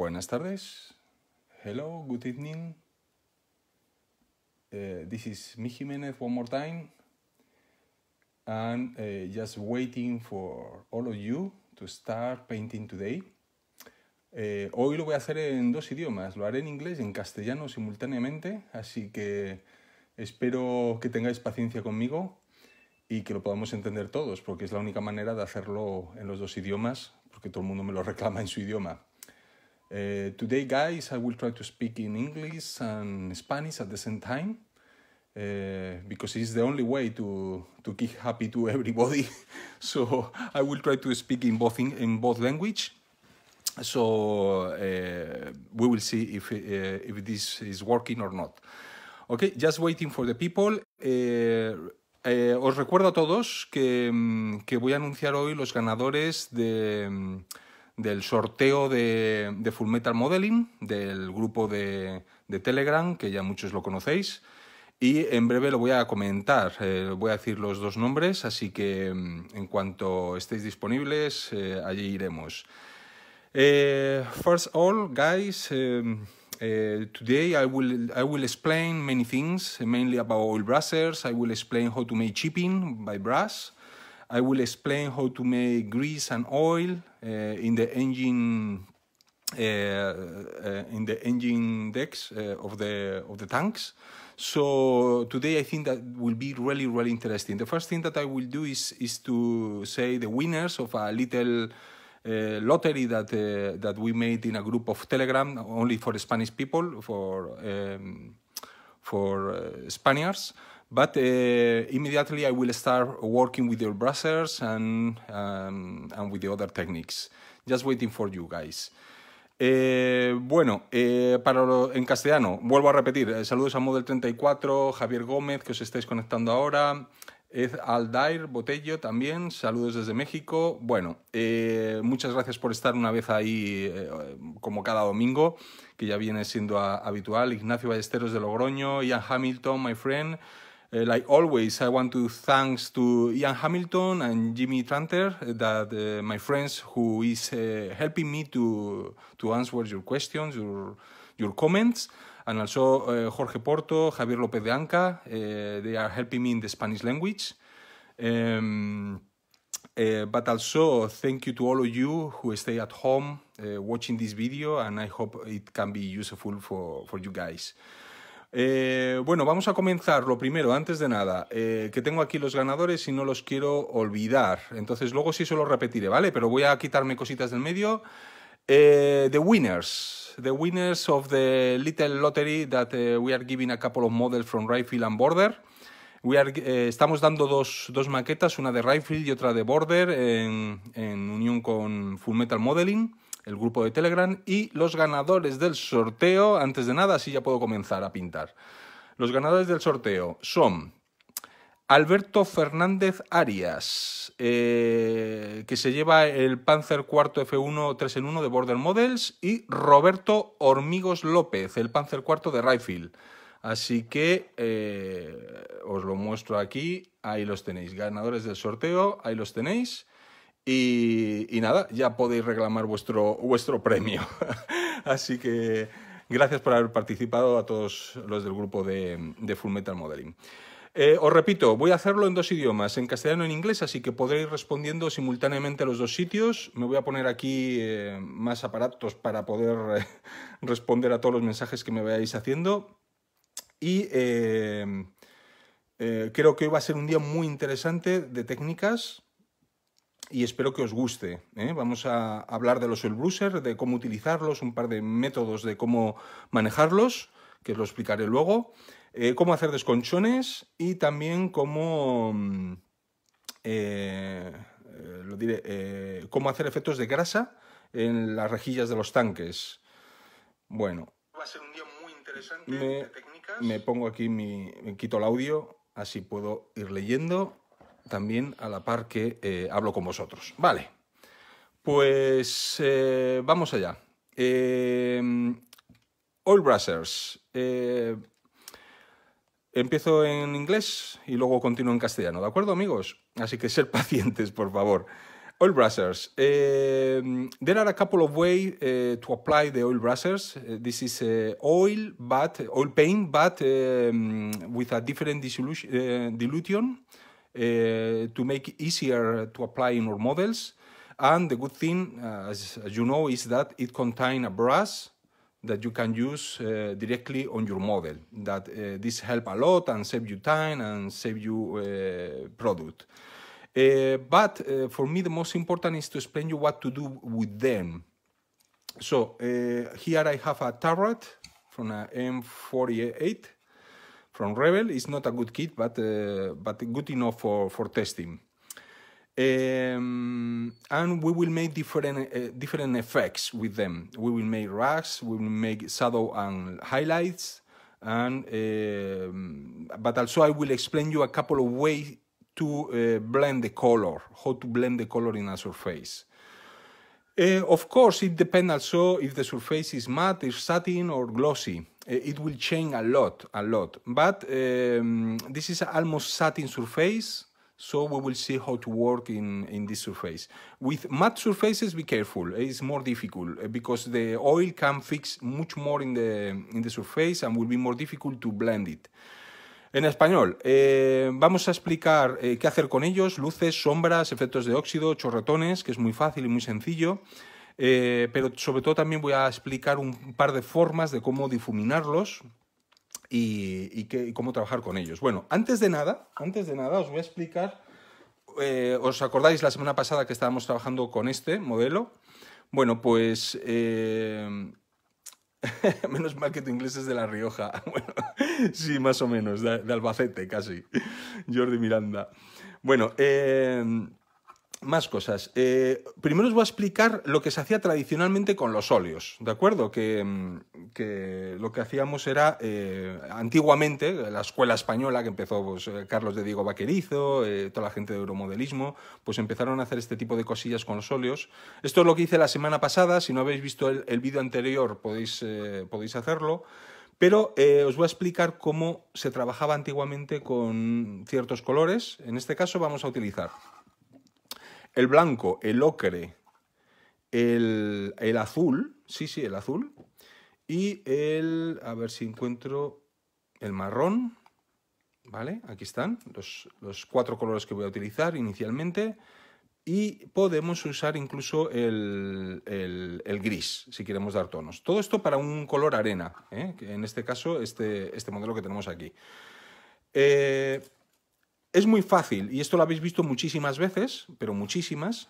Buenas tardes. Hello, good evening. Eh, this is Mi jiménez one more time. And eh, just waiting for all of you to start painting today. Eh, hoy lo voy a hacer en dos idiomas, lo haré en inglés y en castellano simultáneamente, así que espero que tengáis paciencia conmigo y que lo podamos entender todos, porque es la única manera de hacerlo en los dos idiomas, porque todo el mundo me lo reclama en su idioma. Uh, today, guys, I will try to speak in English and Spanish at the same time uh, because it's the only way to to keep happy to everybody. so I will try to speak in both in, in both language. So uh, we will see if uh, if this is working or not. Okay, just waiting for the people. Uh, uh, os recuerdo a todos que, mm, que voy a anunciar hoy los ganadores de mm, del sorteo de, Full Metal Modeling, del grupo de, Telegram, que ya muchos lo conocéis. Y en breve lo voy a comentar, eh, voy a decir los dos nombres, así que mm, en cuanto estéis disponibles, eh, allí iremos. Eh, first all, guys, eh, today I will, I will explain many things, mainly about oil brassers. I will explain how to make chipping by brass. I will explain how to make grease and oil Eh, in the engine eh, eh, in the engine decks of the of the tanks. So today I think that will be really, really interesting. The first thing that I will do is is to say the winners of a little uh, lottery that uh, that we made in a group of Telegram only for Spanish people for um, for uh, Spaniards. But uh, immediately I will start working with your browsers and, um, and with the other techniques. Just waiting for you guys. Eh, bueno, eh, para en castellano, vuelvo a repetir, eh, saludos a Model34, Javier Gómez, que os estáis conectando ahora, Ed Aldair, Botello también, saludos desde México. Bueno, muchas gracias por estar una vez ahí, como cada domingo, que ya viene siendo ah, habitual. Ignacio Ballesteros de Logroño, Ian Hamilton, my friend. Uh, like always, I want to thanks to Ian Hamilton and Jimmy Tranter, uh, that uh, my friends who is uh, helping me to to answer your questions, your your comments, and also uh, Jorge Porto, Javier López de Anca. Uh, they are helping me in the Spanish language. Um, but also thank you to all of you who stay at home watching this video, and I hope it can be useful for for you guys. Eh, bueno, vamos a comenzar. Lo primero, antes de nada, eh, que tengo aquí los ganadores y no los quiero olvidar. Entonces, luego sí se los repetiré, ¿vale? Pero voy a quitarme cositas del medio. Eh, the winners. The winners of the little lottery that we are giving a couple of models from Rifle and Border. We are, estamos dando dos, maquetas, una de Rifle y otra de Border, en, en unión con Full Metal Modeling el grupo de Telegram y los ganadores del sorteo. Antes de nada, así ya puedo comenzar a pintar. Los ganadores del sorteo son Alberto Fernández Arias, eh, que se lleva el Panzer IV F1 3 en 1 de Border Models, y Roberto Hormigos López, el Panzer IV de Rifle. Así que eh, os lo muestro aquí, ahí los tenéis, ganadores del sorteo, ahí los tenéis. Y, nada, ya podéis reclamar vuestro, premio. Así que gracias por haber participado a todos los del grupo de, Full Metal Modeling. Eh, os repito, voy a hacerlo en dos idiomas, en castellano y en inglés, así que podréis respondiendo simultáneamente a los dos sitios. Me voy a poner aquí eh, más aparatos para poder eh, responder a todos los mensajes que me vayáis haciendo. Y creo que hoy va a ser un día muy interesante de técnicas y espero que os guste. ¿eh? Vamos a hablar de los el de cómo utilizarlos, un par de métodos de cómo manejarlos, que os lo explicaré luego, eh, cómo hacer desconchones y también cómo, mm, eh, cómo hacer efectos de grasa en las rejillas de los tanques. Bueno. Va a ser un día muy interesante me, de técnicas. pongo aquí Me quito el audio, así puedo ir leyendo también a la par que eh, hablo con vosotros. Vale, pues eh, vamos allá. Oil eh, brushers... empiezo en inglés y luego continúo en castellano, ¿de acuerdo, amigos? Así que ser pacientes, por favor. Oil brushers... there are a couple of ways to apply the oil brushers... this is oil, but oil paint, but with a different dilution. Uh, to make it easier to apply in our models. And the good thing, uh, as, as you know, is that it contains a brass that you can use uh, directly on your model. That uh, this help a lot and save you time and save you uh, product. Uh, but for me, the most important is to explain you what to do with them. So here I have a turret from an M48 from Rebel. It's not a good kit, but uh, but good enough for for testing. Um, and we will make different uh, different effects with them. We will make rags, we will make shadow and highlights, and um, but also I will explain you a couple of ways to uh, blend the color, how to blend the color in a surface. Uh, of course, it depends also if the surface is matte, is satin, or glossy. Eh, it will change a lot, a lot. But um, this is almost satin surface, so we will see how to work in, in this surface. With matte surfaces, be careful. Eh, it's more difficult eh, because the oil can fix much more in the, in the surface and will be more difficult to blend it. En español, eh, vamos a explicar eh, qué hacer con ellos, luces, sombras, efectos de óxido, chorretones, que es muy fácil y muy sencillo. Eh, pero sobre todo también voy a explicar un par de formas de cómo difuminarlos y, cómo trabajar con ellos. Bueno, antes de nada, antes de nada os voy a explicar, eh, ¿os acordáis la semana pasada que estábamos trabajando con este modelo? Bueno, pues... Eh, menos mal que tu inglés es de La Rioja. sí, más o menos, de, Albacete casi. Jordi Miranda. Bueno, eh, más cosas. Eh, primero os voy a explicar lo que se hacía tradicionalmente con los óleos, ¿de acuerdo? Que, mm, lo que hacíamos era, eh, antiguamente, la escuela española que empezó pues, eh, Carlos de Diego Vaquerizo, toda la gente de euromodelismo, pues empezaron a hacer este tipo de cosillas con los óleos. Esto es lo que hice la semana pasada, si no habéis visto el, vídeo anterior podéis, podéis hacerlo. Pero os voy a explicar cómo se trabajaba antiguamente con ciertos colores. En este caso vamos a utilizar el blanco, el ocre, el, azul, sí, sí, el azul, y el, a ver si encuentro el marrón, ¿vale? Aquí están los, cuatro colores que voy a utilizar inicialmente y podemos usar incluso el, gris si queremos dar tonos. Todo esto para un color arena, ¿eh? que en este caso este, este modelo que tenemos aquí. Eh, es muy fácil, y esto lo habéis visto muchísimas veces, pero muchísimas.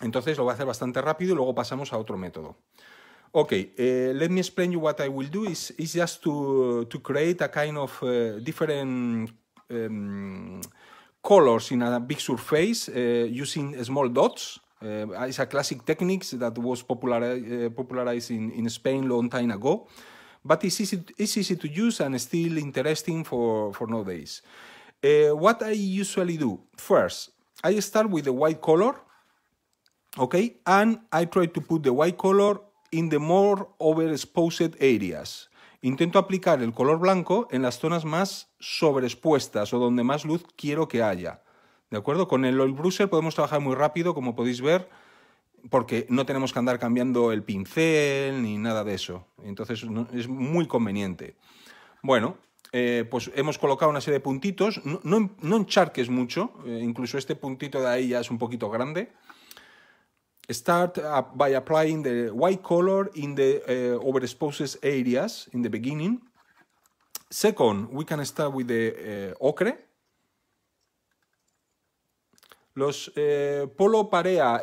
Entonces lo voy a hacer bastante rápido y luego pasamos a otro método. Ok, eh, let me explain you what I will do is, is just to, to create a kind of uh, different um, colors in a big surface eh, using small dots. Uh, it's a classic technique that was popular popularized in, in Spain long time ago, but it's easy, it's easy to use and still interesting for, for nowadays. Eh, what I usually do, first, I start with the white color, okay? And I try to put the white color in the more overexposed areas. Intento aplicar el color blanco en las zonas más sobreexpuestas o donde más luz quiero que haya. ¿De acuerdo? Con el oil brusher podemos trabajar muy rápido, como podéis ver, porque no tenemos que andar cambiando el pincel ni nada de eso. Entonces es muy conveniente. Bueno, eh, pues hemos colocado una serie de puntitos, no, encharques mucho, eh, incluso este puntito de ahí ya es un poquito grande. Start by applying the white color in the eh, overexposed areas in the beginning. Second, we can start with the ocre. Los Polo Parea,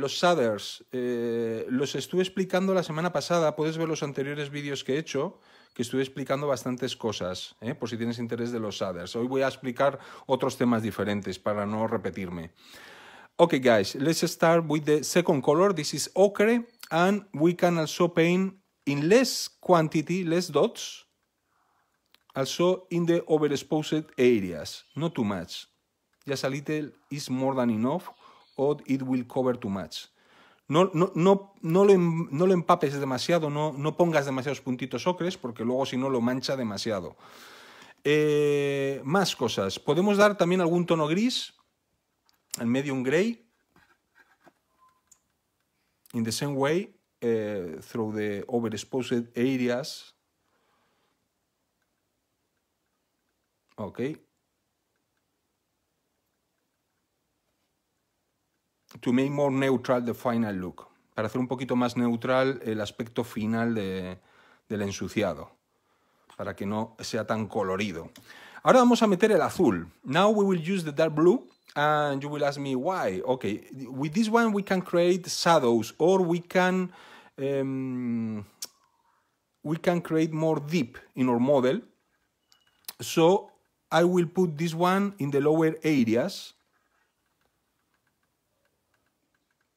los Shaders, los estuve explicando la semana pasada, puedes ver los anteriores vídeos que he hecho que estuve explicando bastantes cosas, ¿eh? por si tienes interés de los others. Hoy voy a explicar otros temas diferentes para no repetirme. Okay, guys, let's start with the second color. This is ochre, and we can also paint in less quantity, less dots, also in the overexposed areas, not too much. Just a little is more than enough, or it will cover too much no, no, no, no, lo, em, no lo empapes demasiado, no, no pongas demasiados puntitos ocres, porque luego si no lo mancha demasiado. Eh, más cosas. Podemos dar también algún tono gris, el medium gray, in the same way, eh, through the overexposed areas. Okay. to make more neutral the final look, para hacer un poquito más neutral el aspecto final del ensuciado, para que no sea tan colorido. Ahora vamos a meter el azul. Now we will use the dark blue and you will ask me why. Okay, with this one we can create shadows or we can em, we can create more deep in our model. So I will put this one in the lower areas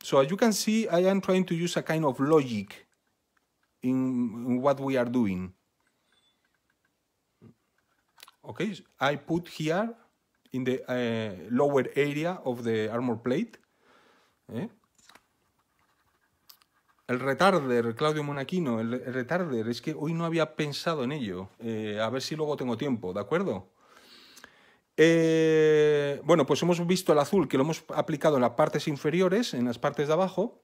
So as you can see, I am trying to use a kind of logic in, in what we are doing. Okay, I put here in the eh, lower area of the armor plate. Eh, el retarder, Claudio Monaquino, el retarder, es que hoy no había pensado en ello. Eh, a ver si luego tengo tiempo, ¿de acuerdo? Eh, bueno, pues hemos visto el azul que lo hemos aplicado en las partes inferiores, en las partes de abajo.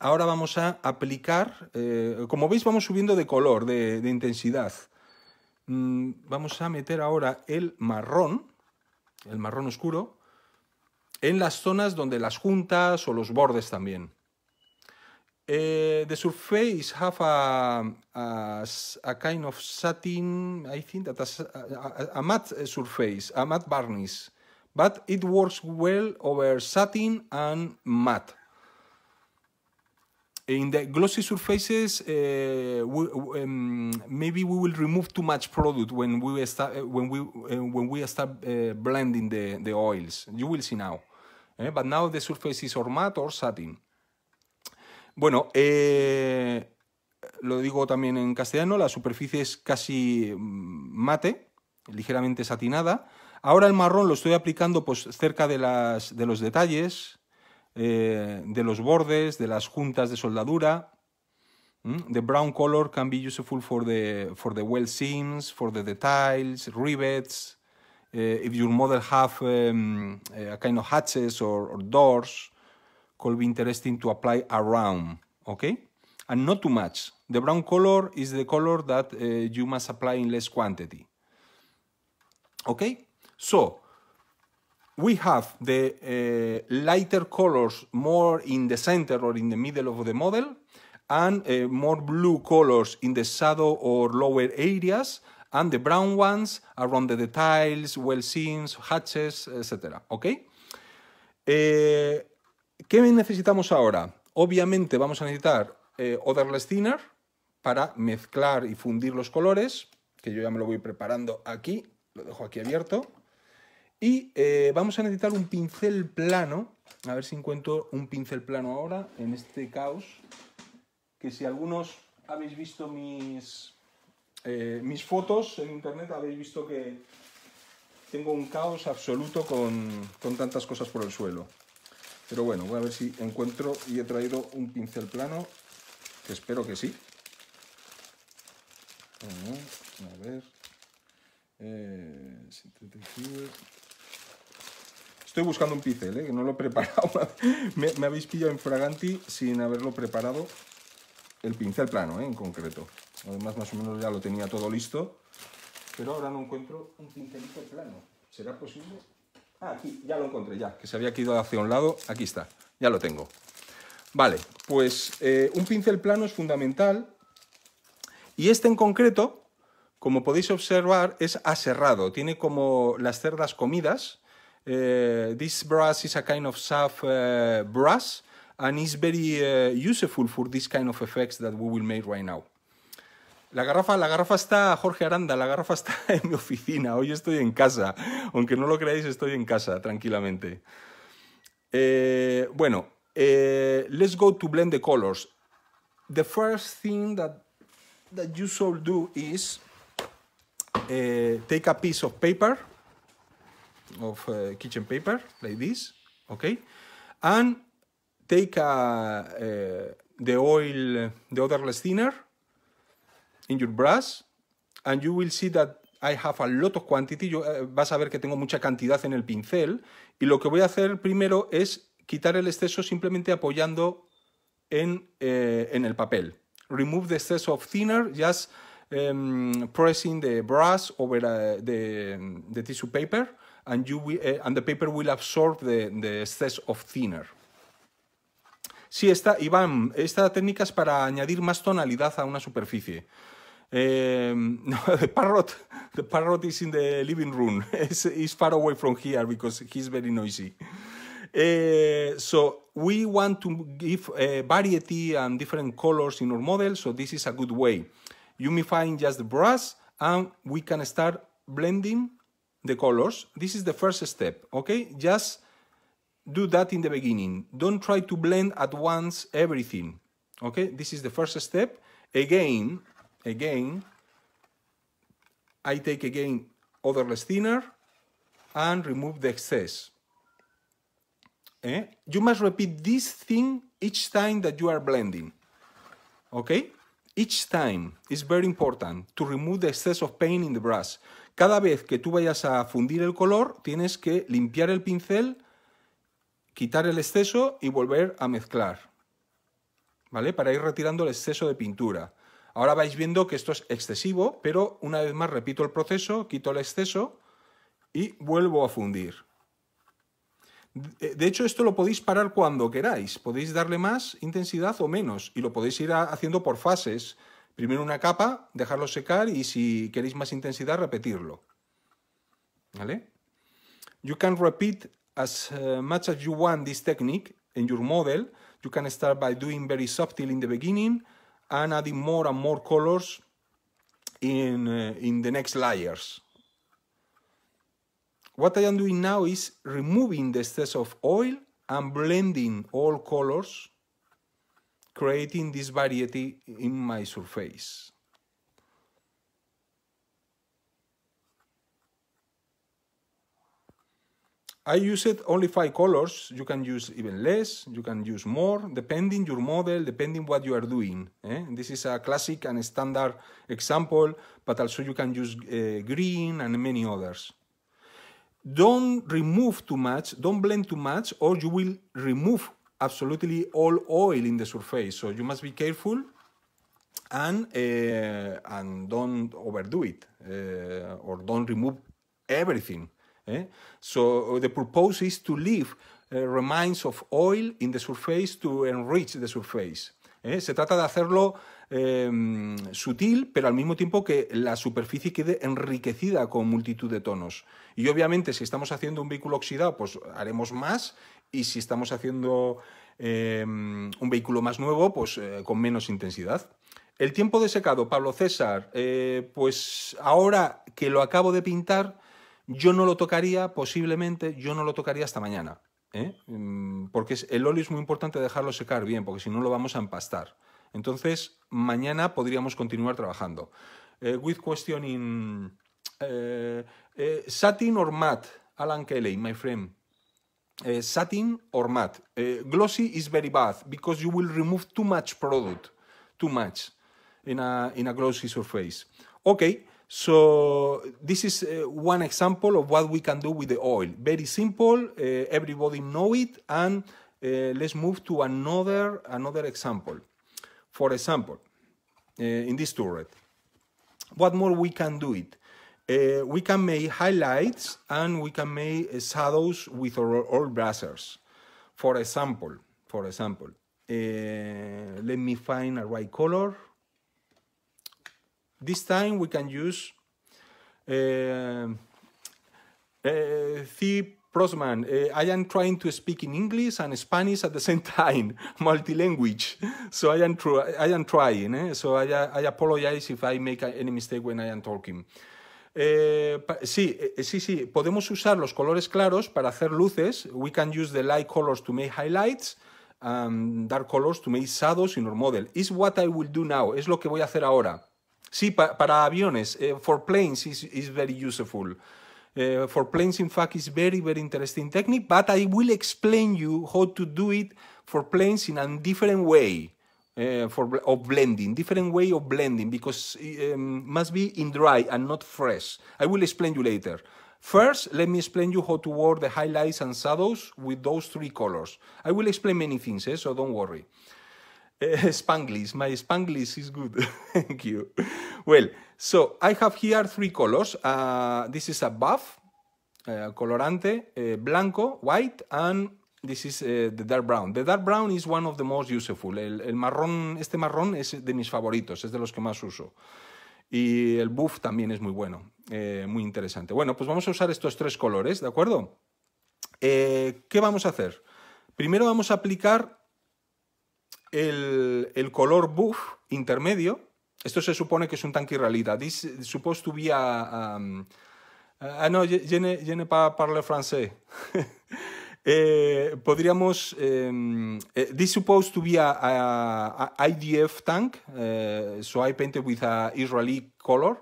Ahora vamos a aplicar, eh, como veis vamos subiendo de color, de, intensidad. Mm, vamos a meter ahora el marrón, el marrón oscuro, en las zonas donde las juntas o los bordes también. Uh, the surface have a, a, a, kind of satin, I think that a, a, a, matte surface, a matte varnish, but it works well over satin and matte. In the glossy surfaces, uh, we, um, maybe we will remove too much product when we start when we uh, when we start blending the the oils. You will see now, but now the surface is or matte or satin. Bueno, eh, lo digo también en castellano, la superficie es casi mm, mate, ligeramente satinada. Ahora el marrón lo estoy aplicando pues, cerca de, los detalles, eh, de los bordes, de las juntas de soldadura. The brown color can be useful for the, for the well seams, for the details, rivets, eh, if your model have em, a kind of hatches or doors. could be interesting to apply around, okay? And not too much. The brown color is the color that uh, you must apply in less quantity. Okay, so we have the uh, lighter colors more in the center or in the middle of the model and uh, more blue colors in the shadow or lower areas and the brown ones around the details, well seams, hatches, etc. Okay? Uh, ¿Qué necesitamos ahora? Obviamente vamos a necesitar eh, Otherless Thinner para mezclar y fundir los colores, que yo ya me lo voy preparando aquí, lo dejo aquí abierto. Y eh, vamos a necesitar un pincel plano, a ver si encuentro un pincel plano ahora en este caos, que si algunos habéis visto mis, eh, mis fotos en internet, habéis visto que tengo un caos absoluto con tantas cosas por el suelo. Pero bueno, voy a ver si encuentro y he traído un pincel plano, espero que sí. a ver. Eh, Estoy buscando un pincel, eh, que no lo he preparado. me, habéis pillado en Fraganti sin haberlo preparado el pincel plano, eh, en concreto. Además, más o menos ya lo tenía todo listo. Pero ahora no encuentro un pincelito plano. ¿Será posible? Ah, aquí, ya lo encontré, ya, que se había quedado hacia un lado. Aquí está, ya lo tengo. Vale, pues eh, un pincel plano es fundamental y este en concreto, como podéis observar, es aserrado, tiene como las cerdas comidas. Eh, this brass is a kind of soft brush eh, brass and is very useful for this kind of effects that we will make right now. La garrafa, la garrafa está, Jorge Aranda, la garrafa está en mi oficina. Hoy estoy en casa. Aunque no lo creáis, estoy en casa, tranquilamente. Eh, bueno, eh, let's go to blend the colors. The first thing that, that you should do is eh, take a piece of paper, of kitchen paper, like this, okay? And take the oil, the odorless thinner, in your brush and you will see that I have a lot of quantity. Yo, eh, vas a ver que tengo mucha cantidad en el pincel y lo que voy a hacer primero es quitar el exceso simplemente apoyando en, eh, en el papel. Remove the excess of thinner, just em, pressing the brush over eh, the, tissue paper and, you and the paper will absorb the, the excess of thinner. Sí, esta, Iván, esta técnica es para añadir más tonalidad a una superficie. Um, the parrot, the parrot is in the living room. It's, it's far away from here because he's very noisy. Uh, so we want to give uh, variety and different colors in our model, so this is a good way. You may find just the brush, and we can start blending the colors. This is the first step, okay? Just do that in the beginning. Don't try to blend at once everything, okay? This is the first step. Again, again, I take again other thinner and remove the excess. Eh? You must repeat this thing each time that you are blending. Okay? Each time is very important to remove the excess of paint in the brush. Cada vez que tú vayas a fundir el color, tienes que limpiar el pincel, quitar el exceso y volver a mezclar. ¿Vale? Para ir retirando el exceso de pintura. Ahora vais viendo que esto es excesivo, pero una vez más repito el proceso, quito el exceso y vuelvo a fundir. De hecho, esto lo podéis parar cuando queráis. Podéis darle más intensidad o menos y lo podéis ir haciendo por fases. Primero una capa, dejarlo secar y si queréis más intensidad, repetirlo. ¿Vale? You can repeat as uh, much as you want this technique in your model. You can start by doing very subtle in the beginning and adding more and more colors in, uh, in the next layers. What I am doing now is removing the excess of oil and blending all colors, creating this variety in my surface. I used only five colors. You can use even less, you can use more, depending your model, depending what you are doing. Eh? This is a classic and standard example, but also you can use uh, green and many others. Don't remove too much, don't blend too much, or you will remove absolutely all oil in the surface. So you must be careful and, uh, and don't overdo it uh, or don't remove everything. Eh? So uh, the purpose is to leave uh, remains of oil in the surface to enrich the surface. Eh? Se trata de hacerlo em, sutil, pero al mismo tiempo que la superficie quede enriquecida con multitud de tonos. Y obviamente, si estamos haciendo un vehículo oxidado, pues haremos más, y si estamos haciendo em, un vehículo más nuevo, pues eh, con menos intensidad. El tiempo de secado, Pablo César, pues ahora que lo acabo de pintar, yo no lo tocaría, posiblemente, yo no lo tocaría hasta mañana. ¿eh? Mm, porque el óleo es muy importante dejarlo secar bien, porque si no lo vamos a empastar. Entonces, mañana podríamos continuar trabajando. Eh, with questioning. Eh, eh, satin or matte, Alan Kelly, my friend. satin or matte. glossy is very bad because you will remove too much product, too much in a, in a glossy surface. Okay. So this is uh, one example of what we can do with the oil. Very simple, uh, everybody know it, and uh, let's move to another, another example. For example, uh, in this turret, what more we can do it? Uh, we can make highlights and we can make shadows with our old brassers. For example, for example, let me find a right color. This time we can use um, uh, uh, the Prosman, uh, I am trying to speak in English and Spanish at the same time, multilanguage. So I am, tr- I am trying. Eh? So I, I apologize if I make any mistake when I am talking. Eh, sí, eh, sí, sí, podemos usar los colores claros para hacer luces. We can use the light colors to make highlights, and dark colors to make shadows in our model. Is what I will do now. Es lo que voy a hacer ahora. Sí, pa para aviones, uh, for planes is, is very useful. Uh, for planes, in fact, is very, very interesting technique, but I will explain you how to do it for planes in a different way uh, for of blending, different way of blending, because um, must be in dry and not fresh. I will explain you later. First, let me explain you how to work the highlights and shadows with those three colors. I will explain many things, eh? so don't worry. My Spanglish is good. Thank you. Well, so I have here three colors. Uh, this is a buff, uh, colorante, uh, blanco, white, and this is the dark brown. The dark brown is one of the most useful. el, marrón, este marrón es de mis favoritos, es de los que más uso. Y el buff también es muy bueno, eh, muy interesante. Bueno, pues vamos a usar estos tres colores, ¿de acuerdo? Eh, ¿Qué vamos a hacer? Primero vamos a aplicar el, el color buff intermedio, esto se supone que es un tanque israelita. Eh, eh, eh, this supposed to be a, ah, no, je, ne, parle français. eh, podríamos. dis this supposed to be a, IDF tank, so I painted with a Israeli color.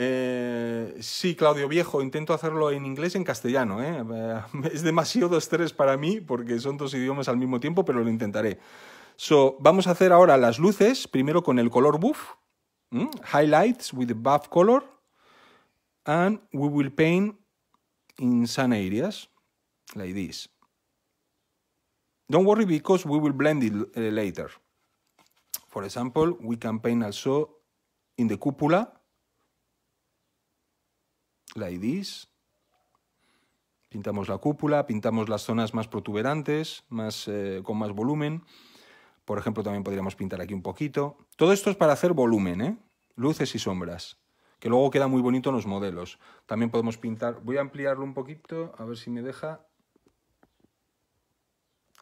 Eh, sí, Claudio Viejo, intento hacerlo en inglés y en castellano. ¿eh? Es demasiado estrés para mí porque son dos idiomas al mismo tiempo, pero lo intentaré. So, vamos a hacer ahora las luces, primero con el color buff, highlights with the buff color, and we will paint in some areas, like this. Don't worry because we will blend it eh, later. For example, we can paint also in the cúpula la IDIS, pintamos la cúpula, pintamos las zonas más protuberantes, más, eh, con más volumen. Por ejemplo, también podríamos pintar aquí un poquito. Todo esto es para hacer volumen, ¿eh? luces y sombras, que luego queda muy bonito en los modelos. También podemos pintar, voy a ampliarlo un poquito, a ver si me deja.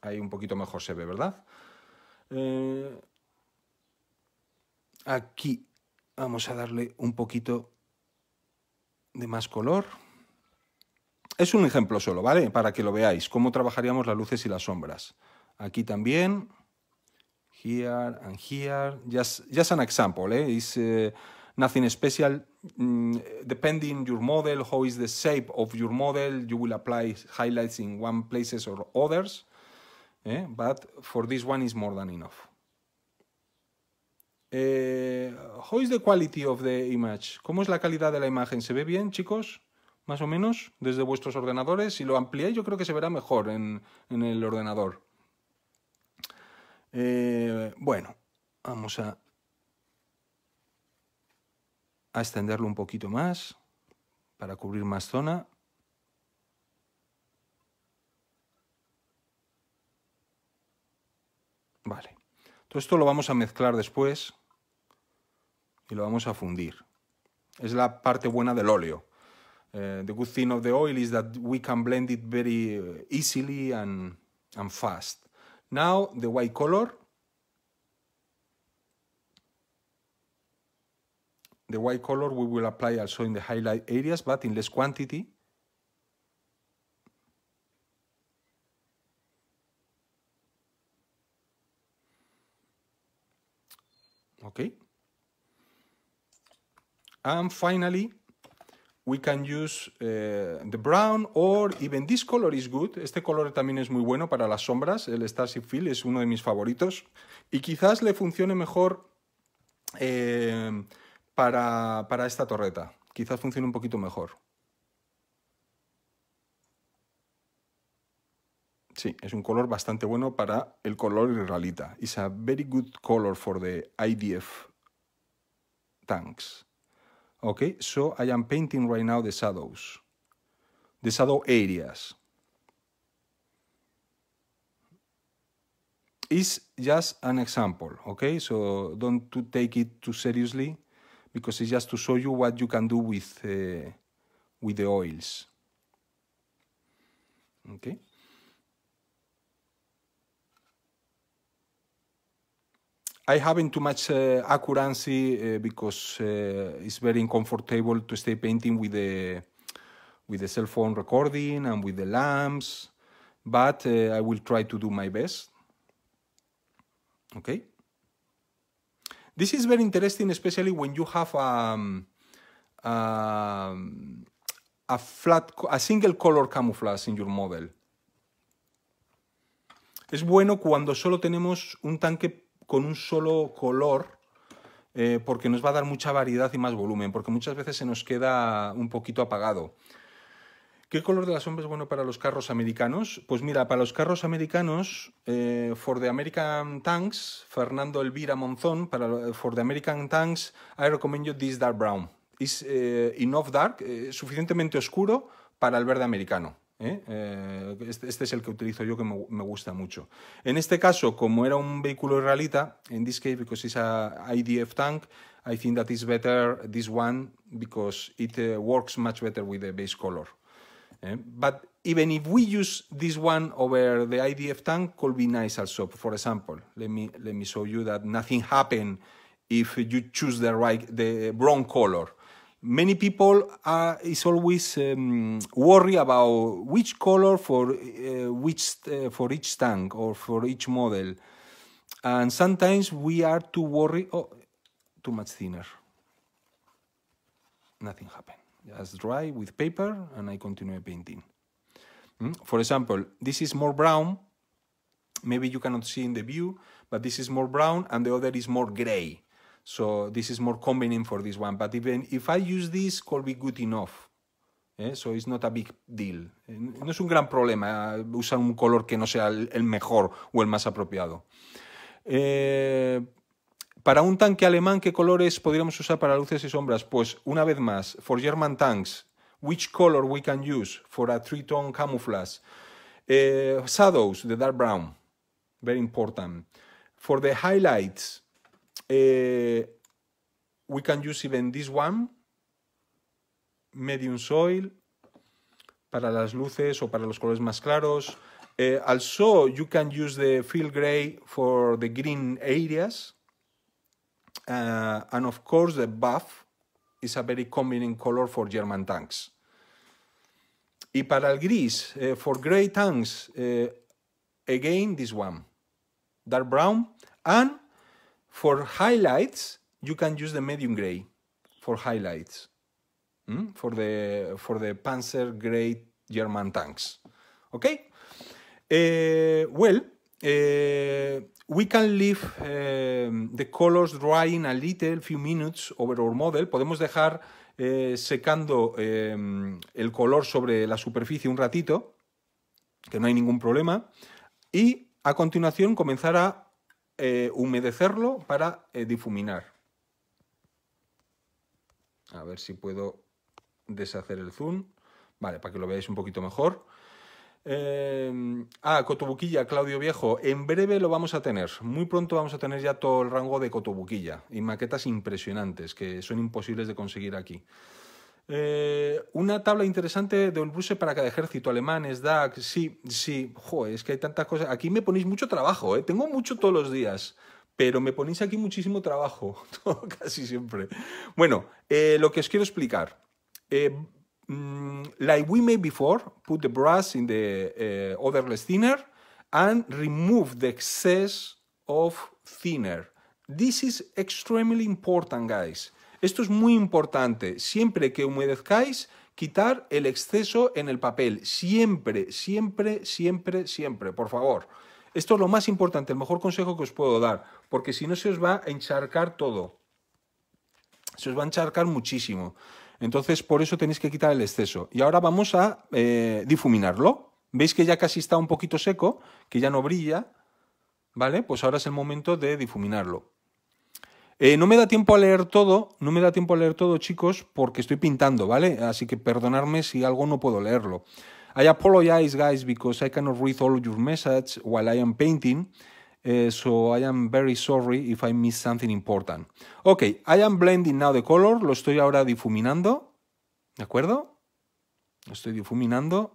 Ahí un poquito mejor se ve, ¿verdad? Eh, aquí vamos a darle un poquito de más color. Es un ejemplo solo, ¿vale? Para que lo veáis, cómo trabajaríamos las luces y las sombras. Aquí también, here and here, just, an example, ¿eh? It's, eh, nothing special. Mm, depending your model, how is the shape of your model, you will apply highlights in one places or others. ¿eh? But for this one is more than enough. Eh, how is the quality of the image? ¿Cómo es la calidad de la imagen? ¿Se ve bien, chicos? Más o menos, desde vuestros ordenadores. Si lo ampliáis, yo creo que se verá mejor en, el ordenador. Eh, bueno, vamos a, a extenderlo un poquito más para cubrir más zona. Vale. Todo esto lo vamos a mezclar después y lo vamos a fundir. Es la parte buena del óleo. Eh, the good thing of the oil is that we can blend it very eh, easily and, and fast. Now the white color. The white color we will apply also in the highlight areas, but in less quantity. Okay. And finally, we can use eh, the brown or even this color is good. Este color también es muy bueno para las sombras. El Starship Field es uno de mis favoritos. Y quizás le funcione mejor eh, para, esta torreta. Quizás funcione un poquito mejor. Sí, es un color bastante bueno para el color realita It's a very good color for the IDF tanks. Okay, so I am painting right now the shadows, the shadow areas. It's just an example, okay? So don't to take it too seriously because it's just to show you what you can do with, uh, with the oils. Okay? I haven't too much uh, accuracy uh, because uh, it's very uncomfortable to stay painting with the with the cell phone recording and with the lamps, but uh, I will try to do my best. Okay. This is very interesting, especially when you have a um, um, a flat, a single color camouflage in your model. Es bueno cuando solo tenemos un tanque con un solo color eh, porque nos va a dar mucha variedad y más volumen, porque muchas veces se nos queda un poquito apagado. ¿Qué color de la sombra es bueno para los carros americanos? Pues mira, para los carros americanos, eh, for the American Tanks, Fernando Elvira Monzón, para, for the American Tanks, I recommend you this dark brown. Is eh, enough dark, suficientemente oscuro para el verde americano. ¿eh? ¿Eh? este, este, es el que utilizo yo que me, me, gusta mucho. En este caso, como era un vehículo israelita, en this case, because it's a IDF tank, I think that is better this one because it uh, works much better with the base color. Eh? But even if we use this one over the IDF tank, could be nice also. For example, let me, let me show you that nothing happened if you choose the right, the wrong color. many people are, uh, is always um, worry about which color for uh, which uh, for each tank or for each model, and sometimes we are too worried. Oh, too much thinner. Nothing happened. Just dry with paper, and I continue painting. Mm? For example, this is more brown. Maybe you cannot see in the view, but this is more brown, and the other is more gray. So this is more convenient for this one. But even if I use this, could be good enough. Eh, so it's not a big deal. Eh, no es un gran problema eh, usar un color que no sea el mejor o el más apropiado. para un tanque alemán, ¿qué colores podríamos usar para luces y sombras? Pues una vez más, for German tanks, which color we can use for a three-tone camouflage? shadows, the dark brown, very important. For the highlights, Eh, we can use even this one, medium soil, para las luces o para los colores más claros. Uh, also, you can use the field gray for the green areas. Uh, and of course, the buff is a very convenient color for German tanks. Y para el gris, uh, for gray tanks, again, this one. Dark brown. And For highlights, you can use the medium gray for highlights. Mm? For the for the Panzer gray German tanks. ok? Eh, well, eh, we can leave eh, the colors drying a little, few minutes over our model. Podemos dejar secando el color sobre la superficie un ratito, que no hay ningún problema, y a continuación comenzar a eh, humedecerlo para eh, difuminar. A ver si puedo deshacer el zoom. Vale, para que lo veáis un poquito mejor. Em, ah, Cotobuquilla, Claudio Viejo. En breve lo vamos a tener. Muy pronto vamos a tener ya todo el rango de Cotobuquilla y maquetas impresionantes que son imposibles de conseguir aquí. Eh, una tabla interesante de un bruce para cada ejército, alemanes, DAC, sí, sí, es que hay tantas cosas. Aquí me ponéis mucho trabajo, eh. tengo mucho todos los días, pero me ponéis aquí muchísimo trabajo, casi siempre. Bueno, eh, lo que os quiero explicar. Mm, like we made before, put the brass in the other thinner and remove the excess of thinner. This is extremely important, guys. Esto es muy importante. Siempre que humedezcáis, quitar el exceso en el papel. Siempre, siempre, siempre, siempre, por favor. Esto es lo más importante, el mejor consejo que os puedo dar, porque si no se os va a encharcar todo. Se os va a encharcar muchísimo. Entonces, por eso tenéis que quitar el exceso. Y ahora vamos a eh, difuminarlo. ¿Veis que ya casi está un poquito seco, que ya no brilla? ¿Vale? Pues ahora es el momento de difuminarlo. Eh, no me da tiempo a leer todo, no me da tiempo a leer todo, chicos, porque estoy pintando, ¿vale? Así que perdonadme si algo no puedo leerlo. I apologize, guys, because I cannot read all your messages while I am painting. Eh, so I am very sorry if I miss something important. Ok, I am blending now the color, lo estoy ahora difuminando, ¿de acuerdo? Lo estoy difuminando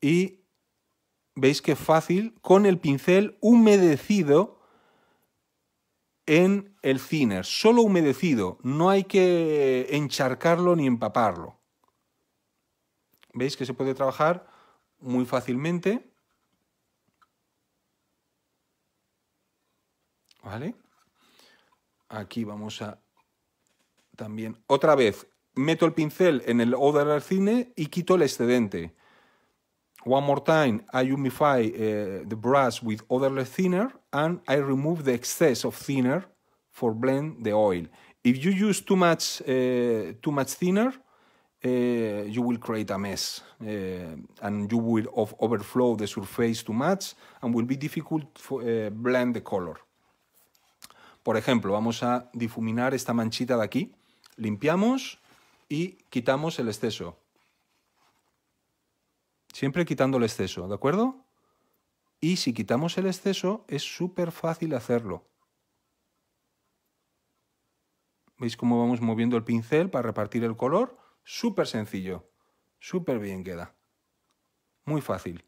y veis que fácil, con el pincel humedecido en el cine, solo humedecido, no hay que encharcarlo ni empaparlo. ¿Veis que se puede trabajar muy fácilmente? ¿Vale? Aquí vamos a también, otra vez, meto el pincel en el odor al cine y quito el excedente. One more time, I humify uh, the brush with odorless thinner and I remove the excess of thinner for blend the oil. If you use too much, uh, too much thinner, uh, you will create a mess uh, and you will overflow the surface too much and will be difficult to uh, blend the color. Por ejemplo, vamos a difuminar esta manchita de aquí. Limpiamos y quitamos el exceso. Siempre quitando el exceso, ¿de acuerdo? Y si quitamos el exceso, es súper fácil hacerlo. ¿Veis cómo vamos moviendo el pincel para repartir el color? Súper sencillo. Súper bien queda. Muy fácil.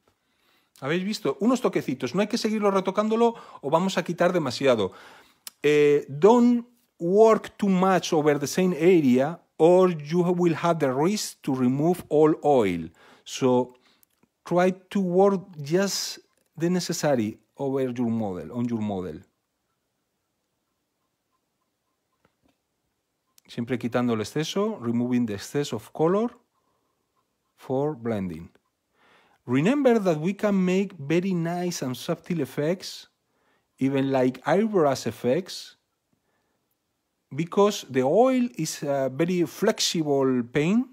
¿Habéis visto? Unos toquecitos. No hay que seguirlo retocándolo o vamos a quitar demasiado. Eh, don't work too much over the same area or you will have the risk to remove all oil. So try to work just the necessary over your model, on your model. Siempre quitando el exceso, removing the excess of color for blending. Remember that we can make very nice and subtle effects, even like eyebrows effects, because the oil is a very flexible paint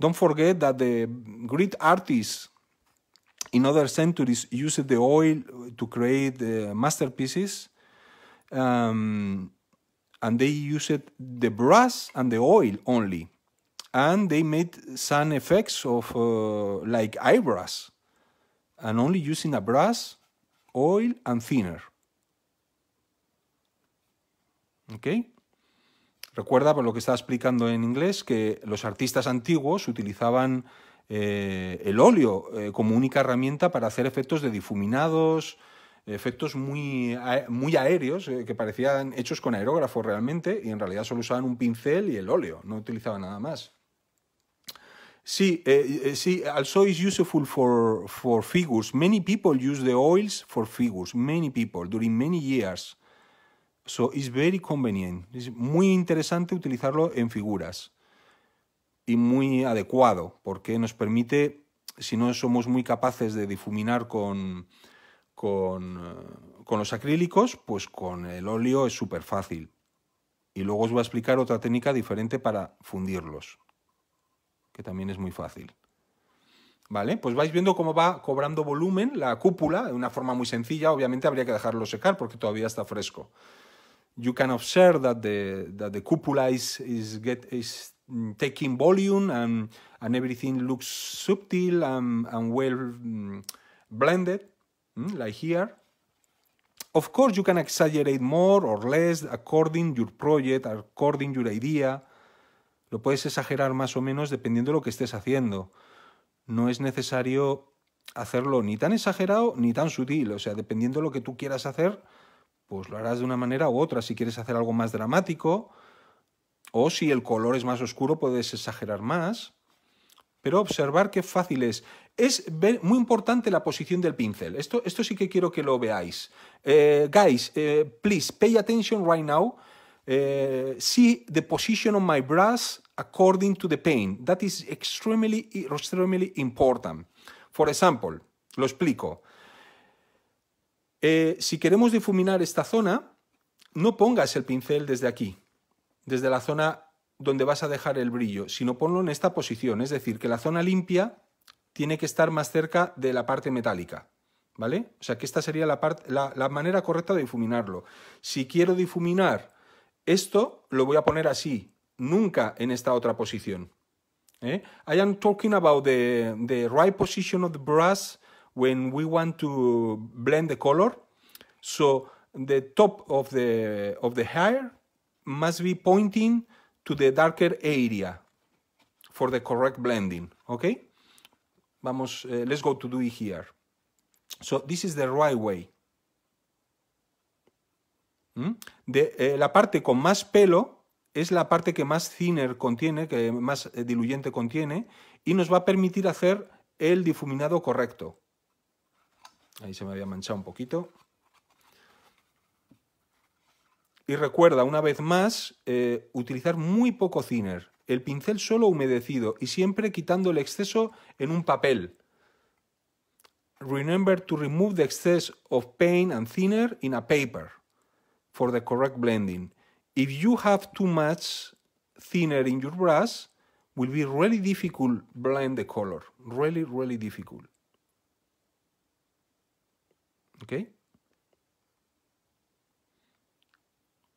don't forget that the great artists in other centuries used the oil to create masterpieces. Um, and they used the brass and the oil only. And they made some effects of uh, like eyebrows and only using a brass, oil, and thinner. Okay? Recuerda, por lo que estaba explicando en inglés, que los artistas antiguos utilizaban eh, el óleo eh, como única herramienta para hacer efectos de difuminados, efectos muy, muy aéreos, eh, que parecían hechos con aerógrafo realmente, y en realidad solo usaban un pincel y el óleo, no utilizaban nada más. Sí, sí, also is useful for, for figures. Many people use the oils for figures, many people, during many years. So it's very convenient. Es muy interesante utilizarlo en figuras y muy adecuado porque nos permite, si no somos muy capaces de difuminar con, con, eh, con los acrílicos, pues con el óleo es súper fácil. Y luego os voy a explicar otra técnica diferente para fundirlos, que también es muy fácil. ¿Vale? Pues vais viendo cómo va cobrando volumen la cúpula de una forma muy sencilla. Obviamente habría que dejarlo secar porque todavía está fresco you can observe that the, cupola is, taking volume and, everything looks subtle and, well mm, blended, mm, like here. Of course, you can exaggerate more or less according your project, according your idea. Lo puedes exagerar más o menos dependiendo de lo que estés haciendo. No es necesario hacerlo ni tan exagerado ni tan sutil. O sea, dependiendo de lo que tú quieras hacer, pues lo harás de una manera u otra. Si quieres hacer algo más dramático, o si el color es más oscuro, puedes exagerar más. Pero observar qué fácil es. Es muy importante la posición del pincel. Esto, esto sí que quiero que lo veáis. Eh, guys, eh, please pay attention right now. Eh, see the position of my brush according to the paint. That is extremely, extremely important. For example, lo explico. Eh, si queremos difuminar esta zona, no pongas el pincel desde aquí, desde la zona donde vas a dejar el brillo, sino ponlo en esta posición, es decir, que la zona limpia tiene que estar más cerca de la parte metálica, ¿vale? O sea que esta sería la, manera correcta de difuminarlo. Si quiero difuminar esto, lo voy a poner así, nunca en esta otra posición. ¿eh? I am talking about the, the right position of the brass when we want to blend the color. So the top of the, of the hair must be pointing to the darker area for the correct blending, okay? Vamos, eh, let's go to do it here. So this is the right way. Mm? Eh, la parte con más pelo es la parte que más thinner contiene, que más eh, diluyente contiene, y nos va a permitir hacer el difuminado correcto. Ahí se me había manchado un poquito. Y recuerda, una vez más, eh, utilizar muy poco thinner. El pincel solo humedecido y siempre quitando el exceso en un papel. Remember to remove the excess of paint and thinner in a paper for the correct blending. If you have too much thinner in your brush, will be really difficult blend the color. Really, really difficult.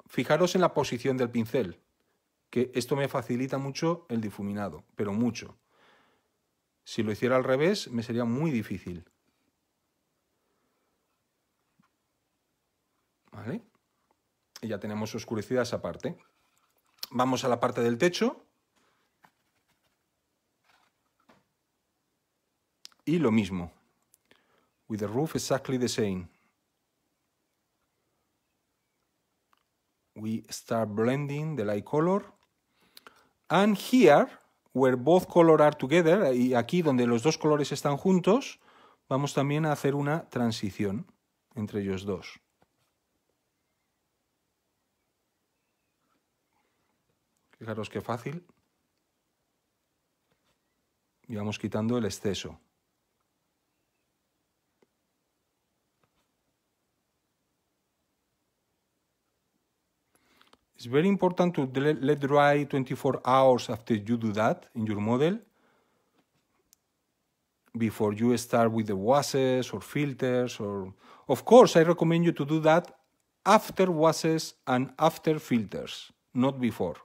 Fijaros en la posición del pincel, que esto me facilita mucho el difuminado, pero mucho. Si lo hiciera al revés, me sería muy difícil. Y ya tenemos oscurecida esa parte. Vamos a la parte del techo. Y lo mismo, with the roof exactly the same. We start blending the light color. And here, where both colors are together, y aquí donde los dos colores están juntos, vamos también a hacer una transición entre ellos dos. Fijaros qué fácil. Y vamos quitando el exceso. It's very important to let dry 24 hours after you do that in your model before you start with the washes or filters or of course I recommend you to do that after washes and after filters, not before.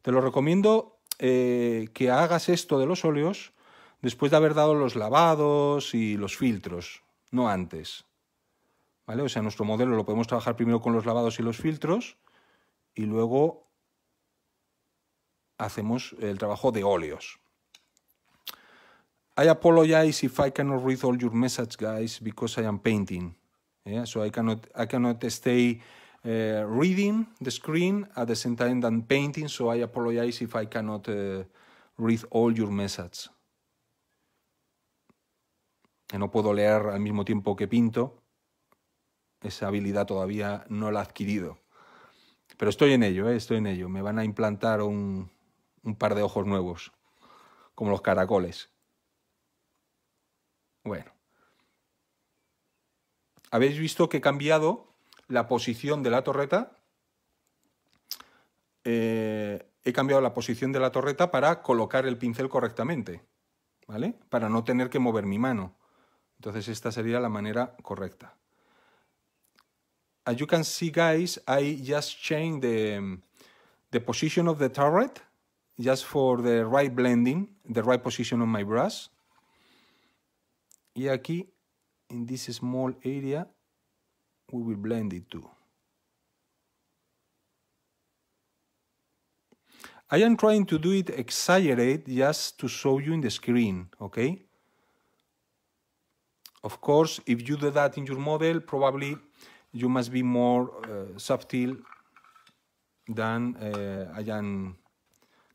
Te lo recomiendo eh, que hagas esto de los óleos después de haber dado los lavados y los filtros, no antes. ¿Vale? O sea, nuestro modelo lo podemos trabajar primero con los lavados y los filtros y luego hacemos el trabajo de óleos. I apologize if I cannot read all your message, guys, because I am painting. Yeah, so I cannot, I cannot stay eh, reading the screen at the same time than painting. So I apologize if I cannot eh, read all your messages. no puedo leer al mismo tiempo que pinto. Esa habilidad todavía no la he adquirido. Pero estoy en ello, eh, estoy en ello. Me van a implantar un, par de ojos nuevos, como los caracoles. Bueno. Habéis visto que he cambiado la posición de la torreta. Eh, he cambiado la posición de la torreta para colocar el pincel correctamente, ¿vale? Para no tener que mover mi mano. Entonces esta sería la manera correcta. as you can see guys, I just changed the, the position of the turret just for the right blending, the right position of my brush. Y aquí, in this small area, we will blend it too. I am trying to do it exaggerate just to show you in the screen, okay? Of course, if you do that in your model, probably you must be more uh, subtle than uh, I am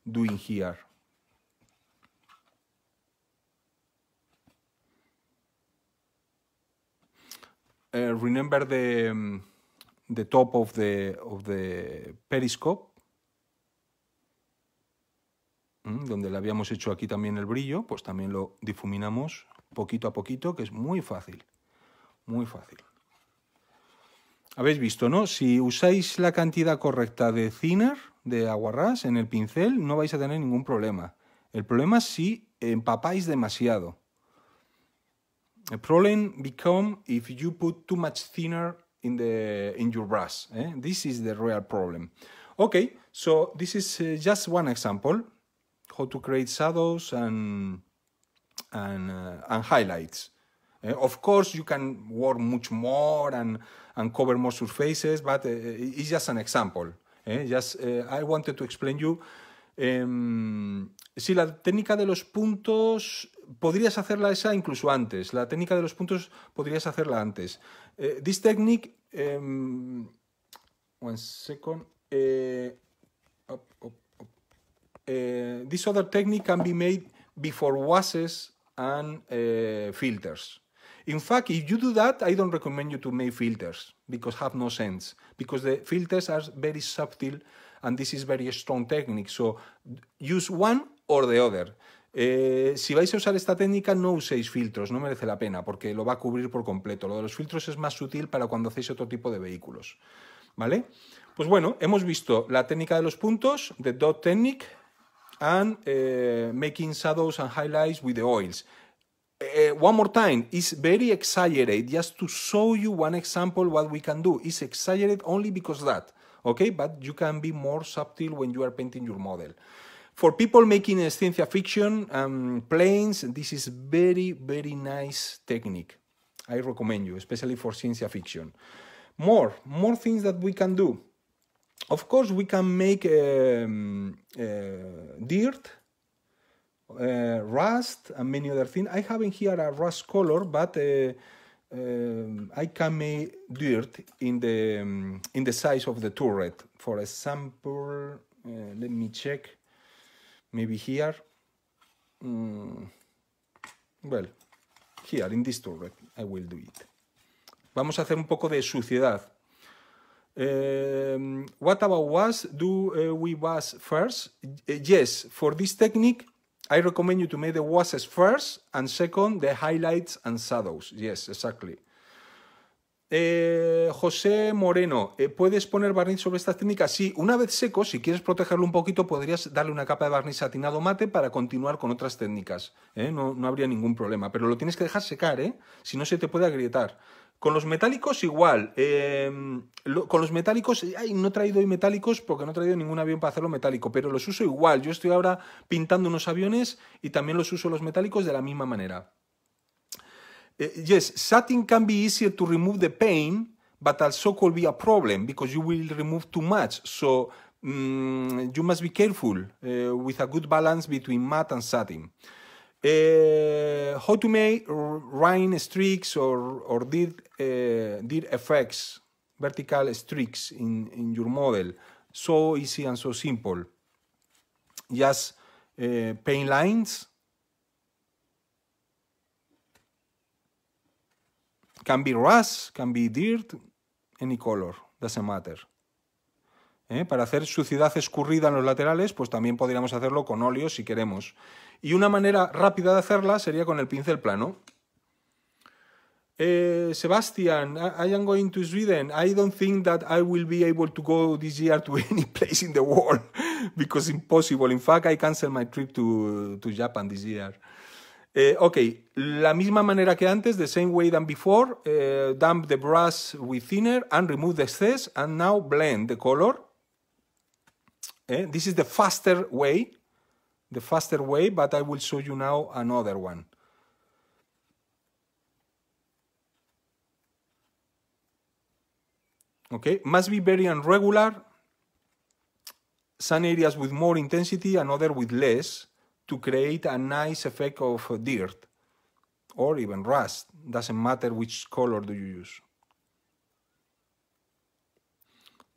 doing here. Eh, remember the mm, the top of the of the periscope mm, donde le habíamos hecho aquí también el brillo pues también lo difuminamos poquito a poquito que es muy fácil muy fácil habéis visto, ¿no? Si usáis la cantidad correcta de thinner, de aguarrás, en el pincel, no vais a tener ningún problema. El problema es si empapáis demasiado. El problem become if you put too much thinner in, the, in your brush. Eh? This is the real problem. Okay, so this is eh, just one example how to create shadows and, and eh, highlights. Por eh, of course, you can work much more and, and cover more surfaces, but uh, it's just an example. Just, I wanted to explain you. Em, si la técnica de los puntos podrías hacerla esa incluso antes. La técnica de los puntos podrías hacerla antes. this technique. Um, one second. otra técnica puede this other technique can be made before washes and filters. In fact, if you do that, I don't recommend you to make filters because have no sense because the filters are very subtle and this is very strong technique. So use one or the other. Eh, si vais a usar esta técnica, no uséis filtros, no merece la pena porque lo va a cubrir por completo. Lo de los filtros es más sutil para cuando hacéis otro tipo de vehículos. ¿Vale? Pues bueno, hemos visto la técnica de los puntos, the dot technique, and eh, making shadows and highlights with the oils. uh, one more time, it's very exaggerated just to show you one example what we can do. It's exaggerated only because that, okay? But you can be more subtle when you are painting your model. For people making science fiction um, planes, this is very, very nice technique. I recommend you, especially for science fiction. More, more things that we can do. Of course, we can make um, uh, dirt uh, Rust, and many other things. I haven't here a Rust color, but uh, um, I can make dirt in the um, in the size of the turret. For example, uh, let me check. Maybe here. Mm, well, here in this turret I will do it. Vamos a hacer un poco de suciedad. Um, what about was? Do uh, we was first? Uh, yes, for this technique, I recommend you to make the washes first and second the highlights and shadows. Yes, exactly. Eh, José Moreno, eh, ¿puedes poner barniz sobre estas técnicas? Sí, una vez seco, si quieres protegerlo un poquito, podrías darle una capa de barniz satinado mate para continuar con otras técnicas. Eh, no, no, habría ningún problema, pero lo tienes que dejar secar, si no se te puede agrietar. Con los metálicos igual. Em, con los metálicos, no he traído hoy metálicos porque no he traído ningún avión para hacerlo metálico, pero los uso igual. Yo estoy ahora pintando unos aviones y también los uso los metálicos de la misma manera. Eh, yes, satin can be easier to remove the paint, but also could be a problem because you will remove too much. So mm, you must be careful eh, with a good balance between matte and satin. uh, how to make rain streaks or, or did, uh, eh, did effects, vertical streaks in, in your model. So easy and so simple. Just uh, paint lines. Can be rust, can be dirt, any color, doesn't matter. ¿eh? Para hacer suciedad escurrida en los laterales, pues también podríamos hacerlo con óleo si queremos. Y una manera rápida de hacerla sería con el pincel plano. Eh, Sebastian, I am going to Sweden. I don't think that I will be able to go this year to any place in the world because impossible. In fact, I cancel my trip to, to Japan this year. Eh, ok, la misma manera que antes, the same way than before, dump the brush with thinner and remove the excess and now blend the color Eh? This is the faster way, the faster way, but I will show you now another one. Okay, must be very irregular, some areas with more intensity, another with less, to create a nice effect of dirt or even rust, doesn't matter which color do you use.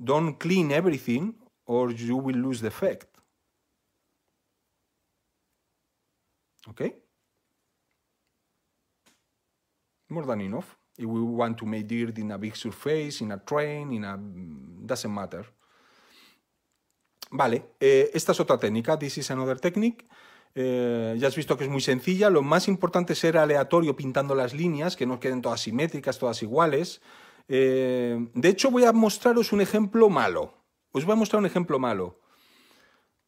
Don't clean everything or you will lose the effect. Ok? More than enough. If we want to make dirt in a big surface, in a train, in a... Mm, doesn't matter. Vale, eh, esta es otra técnica, this is another technique. Eh, ya has visto que es muy sencilla. Lo más importante es ser aleatorio pintando las líneas, que no queden todas simétricas, todas iguales. Eh, de hecho, voy a mostraros un ejemplo malo. Os voy a mostrar un ejemplo malo.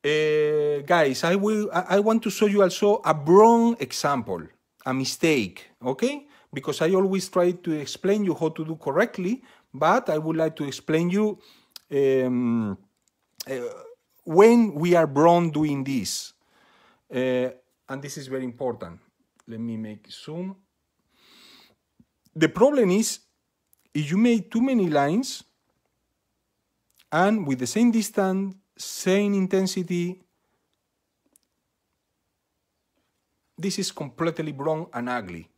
Eh, guys, I, will, I want to show you also a wrong example, a mistake, okay? Because I always try to explain you how to do correctly, but I would like to explain you um, uh, when we are wrong doing this. Uh, and this is very important. Let me make zoom. The problem is, if you make too many lines, and with the same distance, same intensity. This is completely wrong and ugly.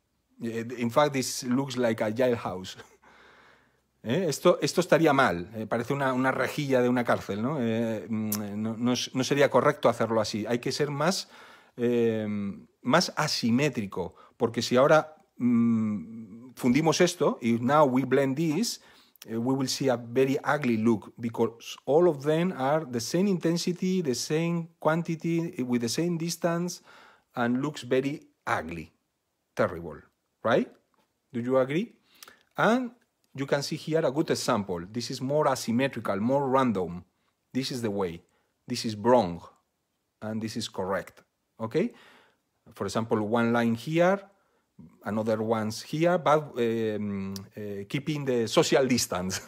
Eh, in fact, this looks like a jailhouse. ¿Eh? Esto, esto estaría mal, eh, parece una, una, rejilla de una cárcel, eh, mm, ¿no? no, sería correcto hacerlo así, hay que ser más, em, más asimétrico, porque si ahora mm, fundimos esto y now we blend this, Uh, we will see a very ugly look because all of them are the same intensity, the same quantity, uh, with the same distance, and looks very ugly, terrible, right? Do you agree? And you can see here a good example. This is more asymmetrical, more random. This is the way. This is wrong, and this is correct, okay? For example, one line here, another ones here, but um, uh, keeping the social distance.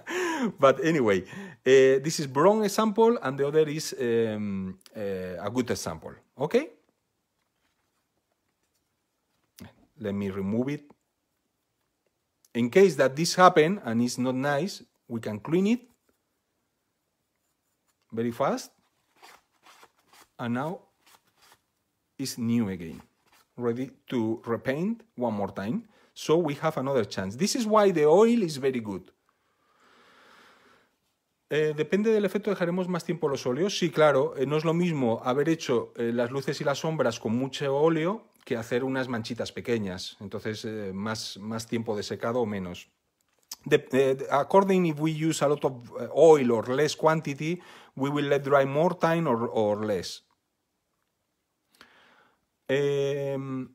but anyway, uh, this is wrong example and the other is um, uh, a good example, okay? Let me remove it. In case that this happen and it's not nice, we can clean it very fast. And now it's new again. ready to repaint one more time. So we have another chance. This is why the oil is very good. Eh, depende del efecto, dejaremos más tiempo los óleos. Sí, claro, eh, no es lo mismo haber hecho eh, las luces y las sombras con mucho óleo que hacer unas manchitas pequeñas. Entonces, más, más tiempo de secado o menos. according if we use a lot of oil or less quantity, we will let dry more time or, or less. Em,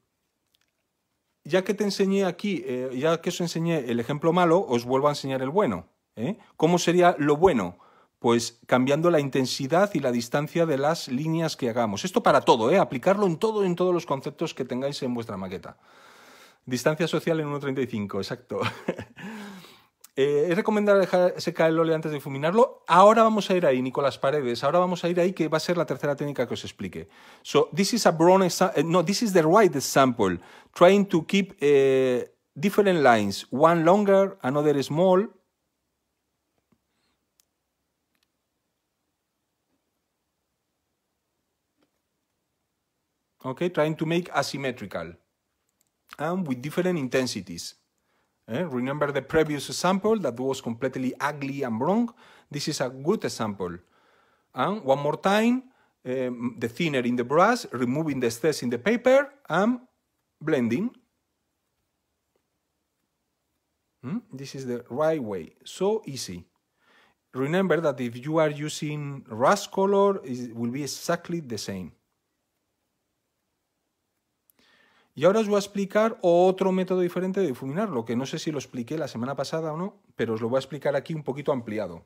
ya que te enseñé aquí, eh, ya que os enseñé el ejemplo malo, os vuelvo a enseñar el bueno. ¿eh? ¿Cómo sería lo bueno? Pues cambiando la intensidad y la distancia de las líneas que hagamos. Esto para todo, ¿eh? aplicarlo en todo, en todos los conceptos que tengáis en vuestra maqueta. Distancia social en 1.35, exacto. Eh, es recomendable dejar secar el óleo antes de difuminarlo. Ahora vamos a ir ahí, Nicolás Paredes. Ahora vamos a ir ahí, que va a ser la tercera técnica que os explique. So, this is a brown eh, No, this is the right example. Trying to keep eh, different lines. One longer, another small. Okay, trying to make asymmetrical and with different intensities. Eh? Remember the previous example that was completely ugly and wrong? This is a good example. And one more time, um, the thinner in the brush, removing the stress in the paper, and blending. Hmm? This is the right way. So easy. Remember that if you are using rust color, it will be exactly the same. Y ahora os voy a explicar otro método diferente de difuminarlo, que no sé si lo expliqué la semana pasada o no, pero os lo voy a explicar aquí un poquito ampliado.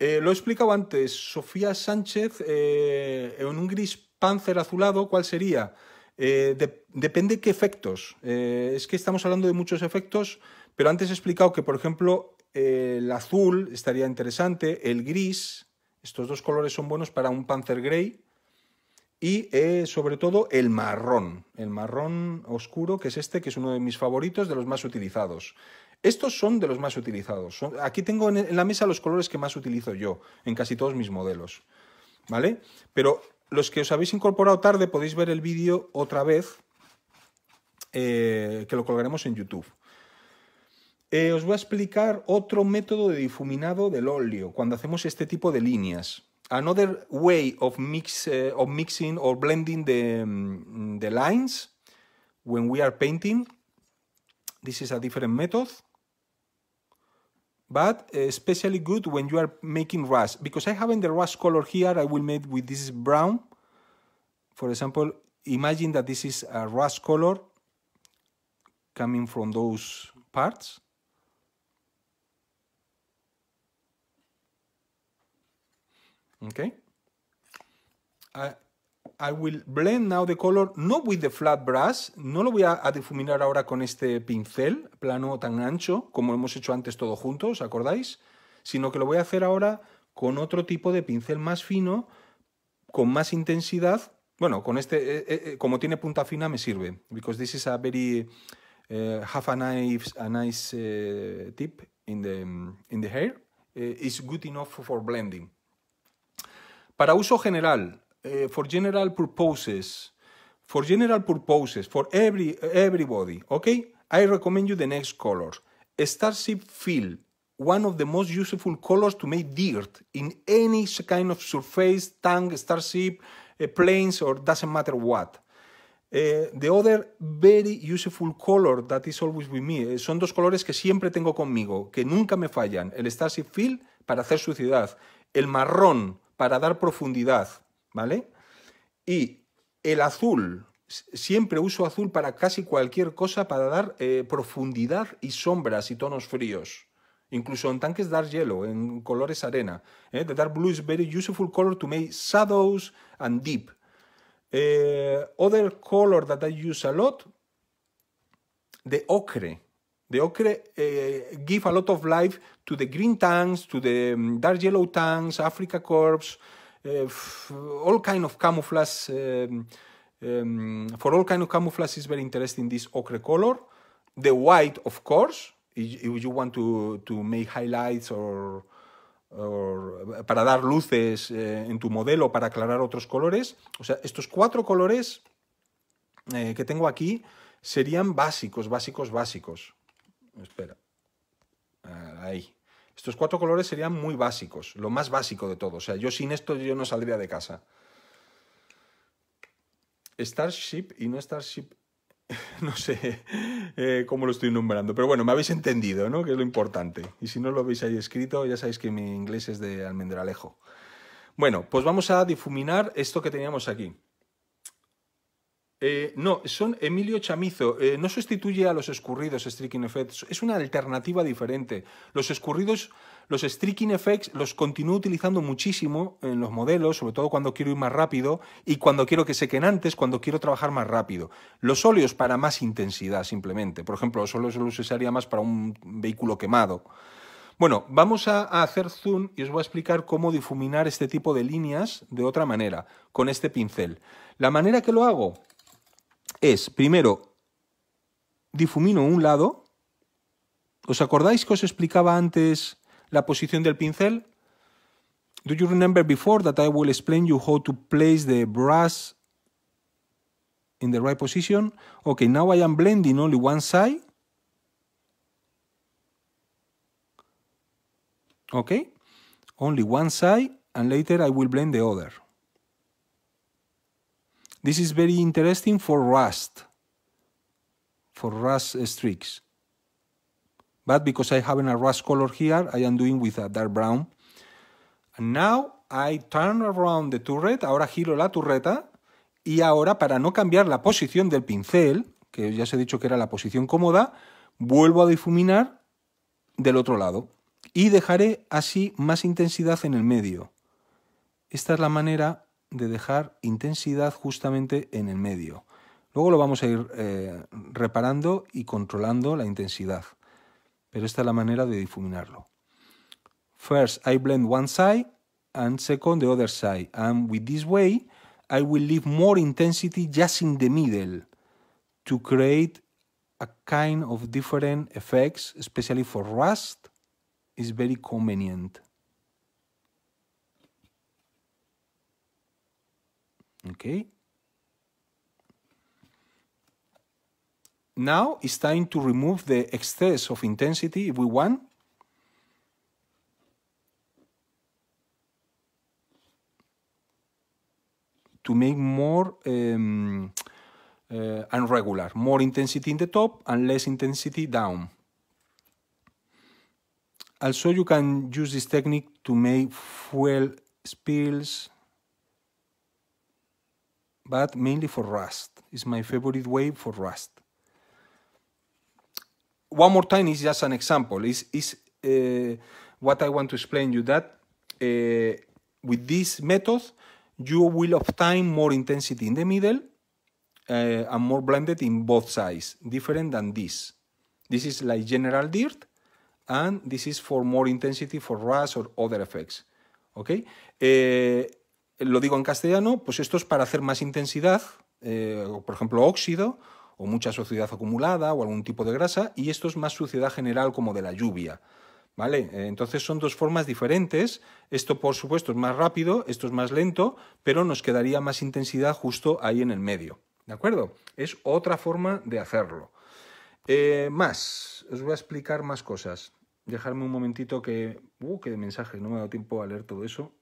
Eh, lo he explicado antes, Sofía Sánchez, eh, en un gris panzer azulado, ¿cuál sería? Depende eh, de, depende qué efectos. es que estamos hablando de muchos efectos, pero antes he explicado que, por ejemplo, el azul estaría interesante, el gris, estos dos colores son buenos para un panzer grey, y eh, sobre todo el marrón, el marrón oscuro, que es este, que es uno de mis favoritos, de los más utilizados. Estos son de los más utilizados. aquí tengo en la mesa los colores que más utilizo yo, en casi todos mis modelos. ¿Vale? Pero los que os habéis incorporado tarde podéis ver el vídeo otra vez, eh, que lo colgaremos en YouTube. Eh, os voy a explicar otro método de difuminado del óleo, cuando hacemos este tipo de líneas. another way of mix uh, of mixing or blending the um, the lines when we are painting. This is a different method, but especially good when you are making rust because I haven't the rust color here. I will make with this brown, for example. Imagine that this is a rust color coming from those parts. Okay? I, will blend now the color, no with the flat brush, no lo voy a, difuminar ahora con este pincel plano tan ancho como hemos hecho antes todos juntos, ¿os acordáis? Sino que lo voy a hacer ahora con otro tipo de pincel más fino, con más intensidad. Bueno, con este, eh, eh, eh, como tiene punta fina me sirve, because this is a very, half a nice, a nice tip in the, in the hair. it's good enough for blending. Para uso general, eh, for general purposes, for general purposes, for every, everybody, okay? I recommend you the next color. Starship Fill, one of the most useful colors to make dirt in any kind of surface, tank, starship, eh, planes, or doesn't matter what. Eh, the other very useful color that is always with me. son dos colores que siempre tengo conmigo, que nunca me fallan. El Starship Field para hacer suciedad. El marrón para dar profundidad, ¿vale? Y el azul, siempre uso azul para casi cualquier cosa para dar eh, profundidad y sombras y tonos fríos. Incluso en tanques dar hielo, en colores arena. ¿eh? The dark blue is very useful color to make shadows and deep. Eh, other color that I use a lot, the ocre. The ochre eh, give a lot of life to the green tanks, to the mm, dark yellow tanks, Africa Corps, eh, all kind of camouflage. Eh, em, for all kind of camouflage is very interesting this ochre color. The white, of course, if you want to, to make highlights or, para dar luces en tu modelo, para aclarar otros colores. O sea, estos cuatro colores que tengo aquí serían básicos, básicos, básicos. Espera. Ahí. Estos cuatro colores serían muy básicos, lo más básico de todo. O sea, yo sin esto yo no saldría de casa. Starship y no Starship, no sé eh, cómo lo estoy nombrando, pero bueno, me habéis entendido, ¿no? Que es lo importante. Y si no lo habéis ahí escrito, ya sabéis que mi inglés es de almendralejo. Bueno, pues vamos a difuminar esto que teníamos aquí. Eh, no, son Emilio Chamizo. Eh, no sustituye a los escurridos Streaking Effects. Es una alternativa diferente. Los escurridos, los Streaking Effects, los continúo utilizando muchísimo en los modelos, sobre todo cuando quiero ir más rápido y cuando quiero que sequen antes, cuando quiero trabajar más rápido. Los óleos para más intensidad, simplemente. Por ejemplo, los óleos los usaría más para un vehículo quemado. Bueno, vamos a hacer zoom y os voy a explicar cómo difuminar este tipo de líneas de otra manera, con este pincel. La manera que lo hago, es, primero, difumino un lado. ¿Os acordáis que os explicaba antes la posición del pincel? Do you remember before that I will explain you how to place the brush in the right position? Okay, now I am blending only one side. Okay, only one side and later I will blend the other. This is very interesting for rust, for rust streaks. But because I have a rust color here, I am doing with a dark brown. now I turn around the turret, ahora giro la turreta, y ahora para no cambiar la posición del pincel, que ya os he dicho que era la posición cómoda, vuelvo a difuminar del otro lado y dejaré así más intensidad en el medio. Esta es la manera de dejar intensidad justamente en el medio. Luego lo vamos a ir eh, reparando y controlando la intensidad, pero esta es la manera de difuminarlo. First, I blend one side and second the other side, and with this way I will leave more intensity just in the middle to create a kind of different effects, especially for rust, is very convenient. okay now it's time to remove the excess of intensity if we want to make more um, uh, irregular, more intensity in the top and less intensity down. Also, you can use this technique to make fuel spills but mainly for Rust. It's my favorite way for Rust. One more time is just an example. Is is uh, what I want to explain you that uh, with this method you will obtain more intensity in the middle uh, and more blended in both sides, different than this. This is like general dirt, and this is for more intensity for rust or other effects. Okay, uh, lo digo en castellano, pues esto es para hacer más intensidad, eh, por ejemplo, óxido o mucha suciedad acumulada o algún tipo de grasa, y esto es más suciedad general como de la lluvia. ¿Vale? Eh, entonces son dos formas diferentes. Esto, por supuesto, es más rápido, esto es más lento, pero nos quedaría más intensidad justo ahí en el medio. ¿De acuerdo? Es otra forma de hacerlo. Eh, más, os voy a explicar más cosas. Dejarme un momentito que... ¡Uh, qué mensaje! No me ha dado tiempo a leer todo eso.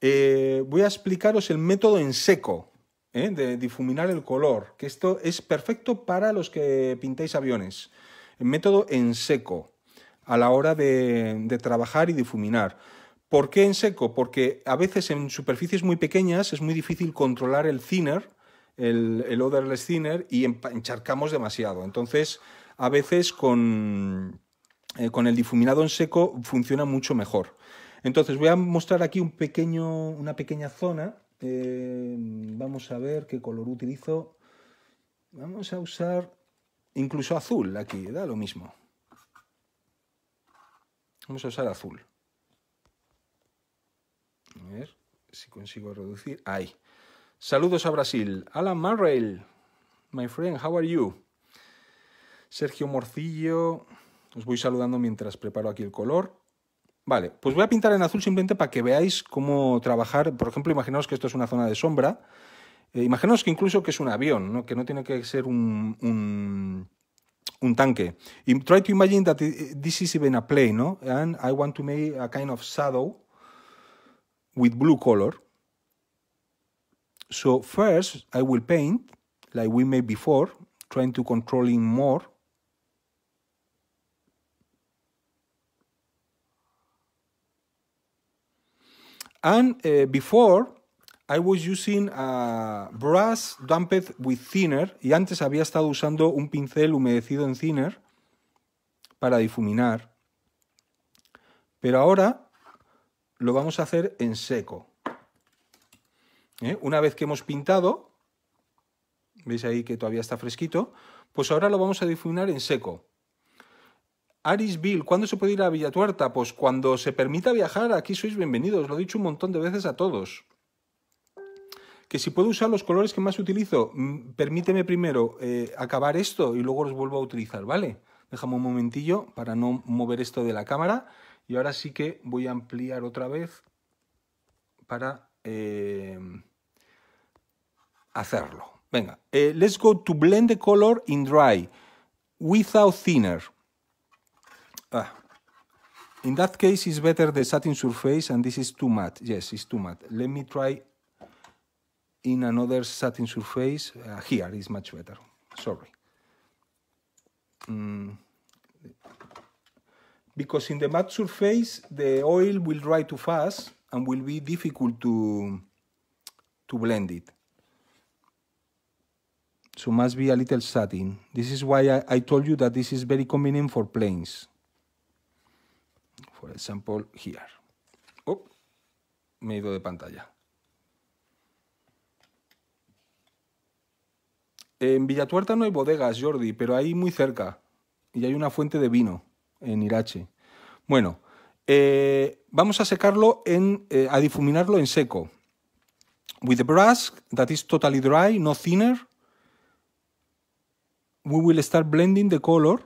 Eh, voy a explicaros el método en seco ¿eh? de difuminar el color, que esto es perfecto para los que pintáis aviones. El método en seco a la hora de, trabajar y difuminar. ¿Por qué en seco? Porque a veces en superficies muy pequeñas es muy difícil controlar el thinner, el, odorless thinner, y encharcamos demasiado. Entonces, a veces eh, con el difuminado en seco funciona mucho mejor. Entonces voy a mostrar aquí un pequeño, una pequeña zona. Eh, vamos a ver qué color utilizo. Vamos a usar incluso azul aquí, da lo mismo. Vamos a usar azul. A ver si consigo reducir. ¡Ay! Saludos a Brasil. Alan Marrell, my friend, how are you? Sergio Morcillo, os voy saludando mientras preparo aquí el color. Vale, pues voy a pintar en azul simplemente para que veáis cómo trabajar. Por ejemplo, imaginaos que esto es una zona de sombra. Eh, imaginaos que incluso que es un avión, ¿no? que no tiene que ser un, tanque. Y try to imagine that this is even a plane, ¿no? and I want to make a kind of shadow with blue color. So first I will paint, like we made before, trying to controlling more And uh, before, I was using a brass damped with thinner, y antes había estado usando un pincel humedecido en thinner para difuminar. Pero ahora lo vamos a hacer en seco. ¿Eh? Una vez que hemos pintado, veis ahí que todavía está fresquito, pues ahora lo vamos a difuminar en seco. Arisville, ¿cuándo se puede ir a Villatuerta? Pues cuando se permita viajar, aquí sois bienvenidos, lo he dicho un montón de veces a todos. Que si puedo usar los colores que más utilizo, mm, permíteme primero eh, acabar esto y luego los vuelvo a utilizar, ¿vale? Déjame un momentillo para no mover esto de la cámara. Y ahora sí que voy a ampliar otra vez para eh, hacerlo. Venga, eh, let's go to blend the color in dry without thinner. Uh, in that case, it's better the satin surface, and this is too matte. Yes, it's too matte. Let me try in another satin surface. Uh, here is much better. Sorry. Mm. Because in the matte surface, the oil will dry too fast and will be difficult to, to blend it. So must be a little satin. This is why I, I told you that this is very convenient for planes. for example, here. Oh, me he ido de pantalla. En Villatuerta no hay bodegas, Jordi, pero hay muy cerca. Y hay una fuente de vino en Irache. Bueno, eh, vamos a secarlo, eh, a difuminarlo en seco. With the brush that is totally dry, no thinner, we will start blending the color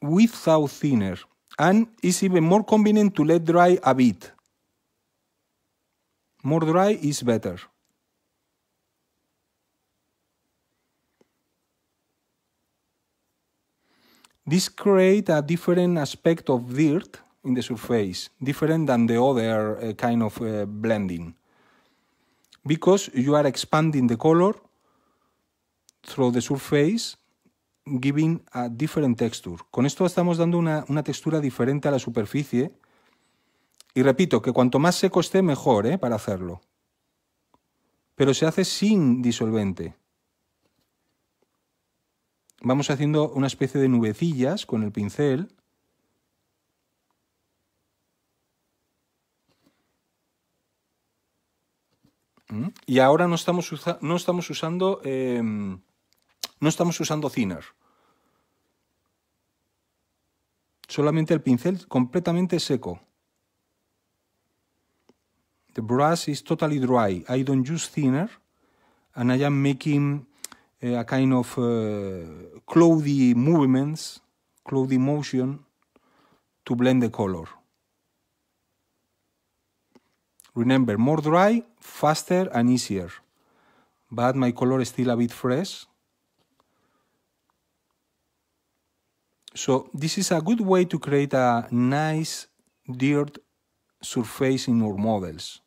without thinner. and it's even more convenient to let dry a bit. More dry is better. This creates a different aspect of dirt in the surface, different than the other uh, kind of uh, blending. Because you are expanding the color through the surface giving a different texture. Con esto estamos dando una, textura diferente a la superficie. Y repito, que cuanto más seco esté, mejor ¿eh? para hacerlo. Pero se hace sin disolvente. Vamos haciendo una especie de nubecillas con el pincel. ¿Mm? Y ahora no estamos, no estamos usando... Em, no estamos usando thinner. solamente el pincel completamente seco. The brush is totally dry. I don't use thinner and I am making eh, a kind of eh, cloudy movements, cloudy motion to blend the color. Remember, more dry, faster and easier. But my color is still a bit fresh. So this is a good way to create a nice dirt surface in your models.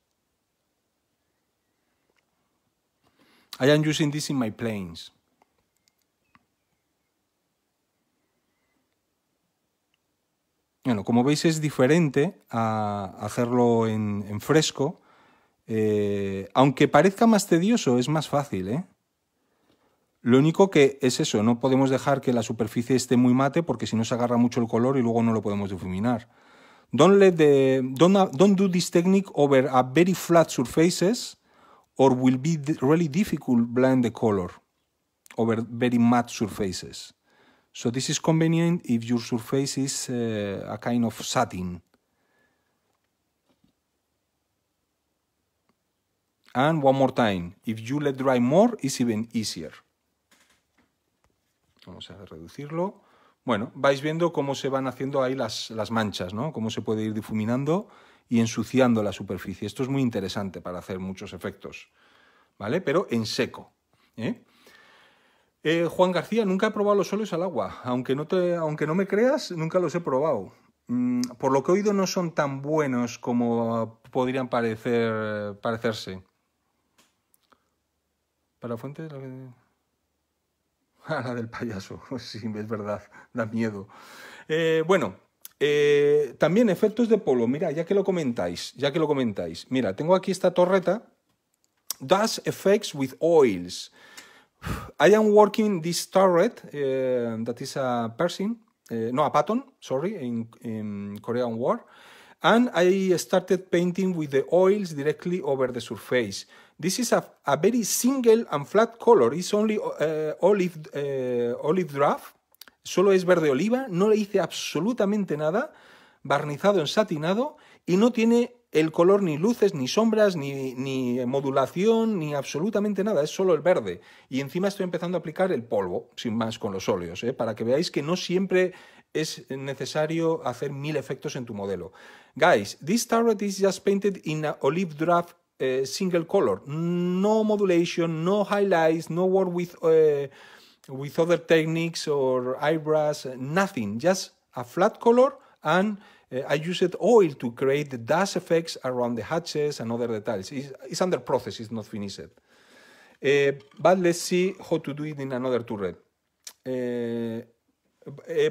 I am using this in my planes. Bueno, como veis es diferente a hacerlo en, fresco. Eh, aunque parezca más tedioso, es más fácil, ¿eh? Lo único que es eso, no podemos dejar que la superficie esté muy mate porque si no se agarra mucho el color y luego no lo podemos difuminar. Don't, let the, don't, don't do this technique over a very flat surfaces or will be really difficult blend the color over very matte surfaces. So this is convenient if your surface is uh, a kind of satin. And one more time, if you let dry more, it's even easier. Vamos a reducirlo. Bueno, vais viendo cómo se van haciendo ahí las, las manchas, ¿no? Cómo se puede ir difuminando y ensuciando la superficie. Esto es muy interesante para hacer muchos efectos, ¿vale? Pero en seco. ¿eh? Eh, Juan García, nunca he probado los óleos al agua. Aunque no, te, aunque no me creas, nunca los he probado. Mm, por lo que he oído, no son tan buenos como podrían parecer, parecerse. Para fuentes... A la del payaso, sí, es verdad, da miedo. Eh, bueno, eh, también efectos de polo, mira, ya que lo comentáis, ya que lo comentáis. Mira, tengo aquí esta torreta. Das effects with oils. I am working this turret, eh, that is a Persian, no, a pattern, sorry, in Korean War. And I started painting with the oils directly over the surface. This is a, very single and flat color. It's only uh, olive, uh, olive draft. Solo es verde oliva. No le hice absolutamente nada. Barnizado en satinado. Y no tiene el color ni luces, ni sombras, ni, modulación, ni absolutamente nada, es solo el verde. Y encima estoy empezando a aplicar el polvo, sin más, con los óleos, ¿eh? para que veáis que no siempre es necesario hacer mil efectos en tu modelo. Guys, this turret is just painted in olive draft eh, single color, no modulation, no highlights, no work with, eh, with other techniques or eyebrows, nothing, just a flat color and eh, I used oil to create the dust effects around the hatches and other details. It's, under process, it's not finished. but let's see how to do it in another turret.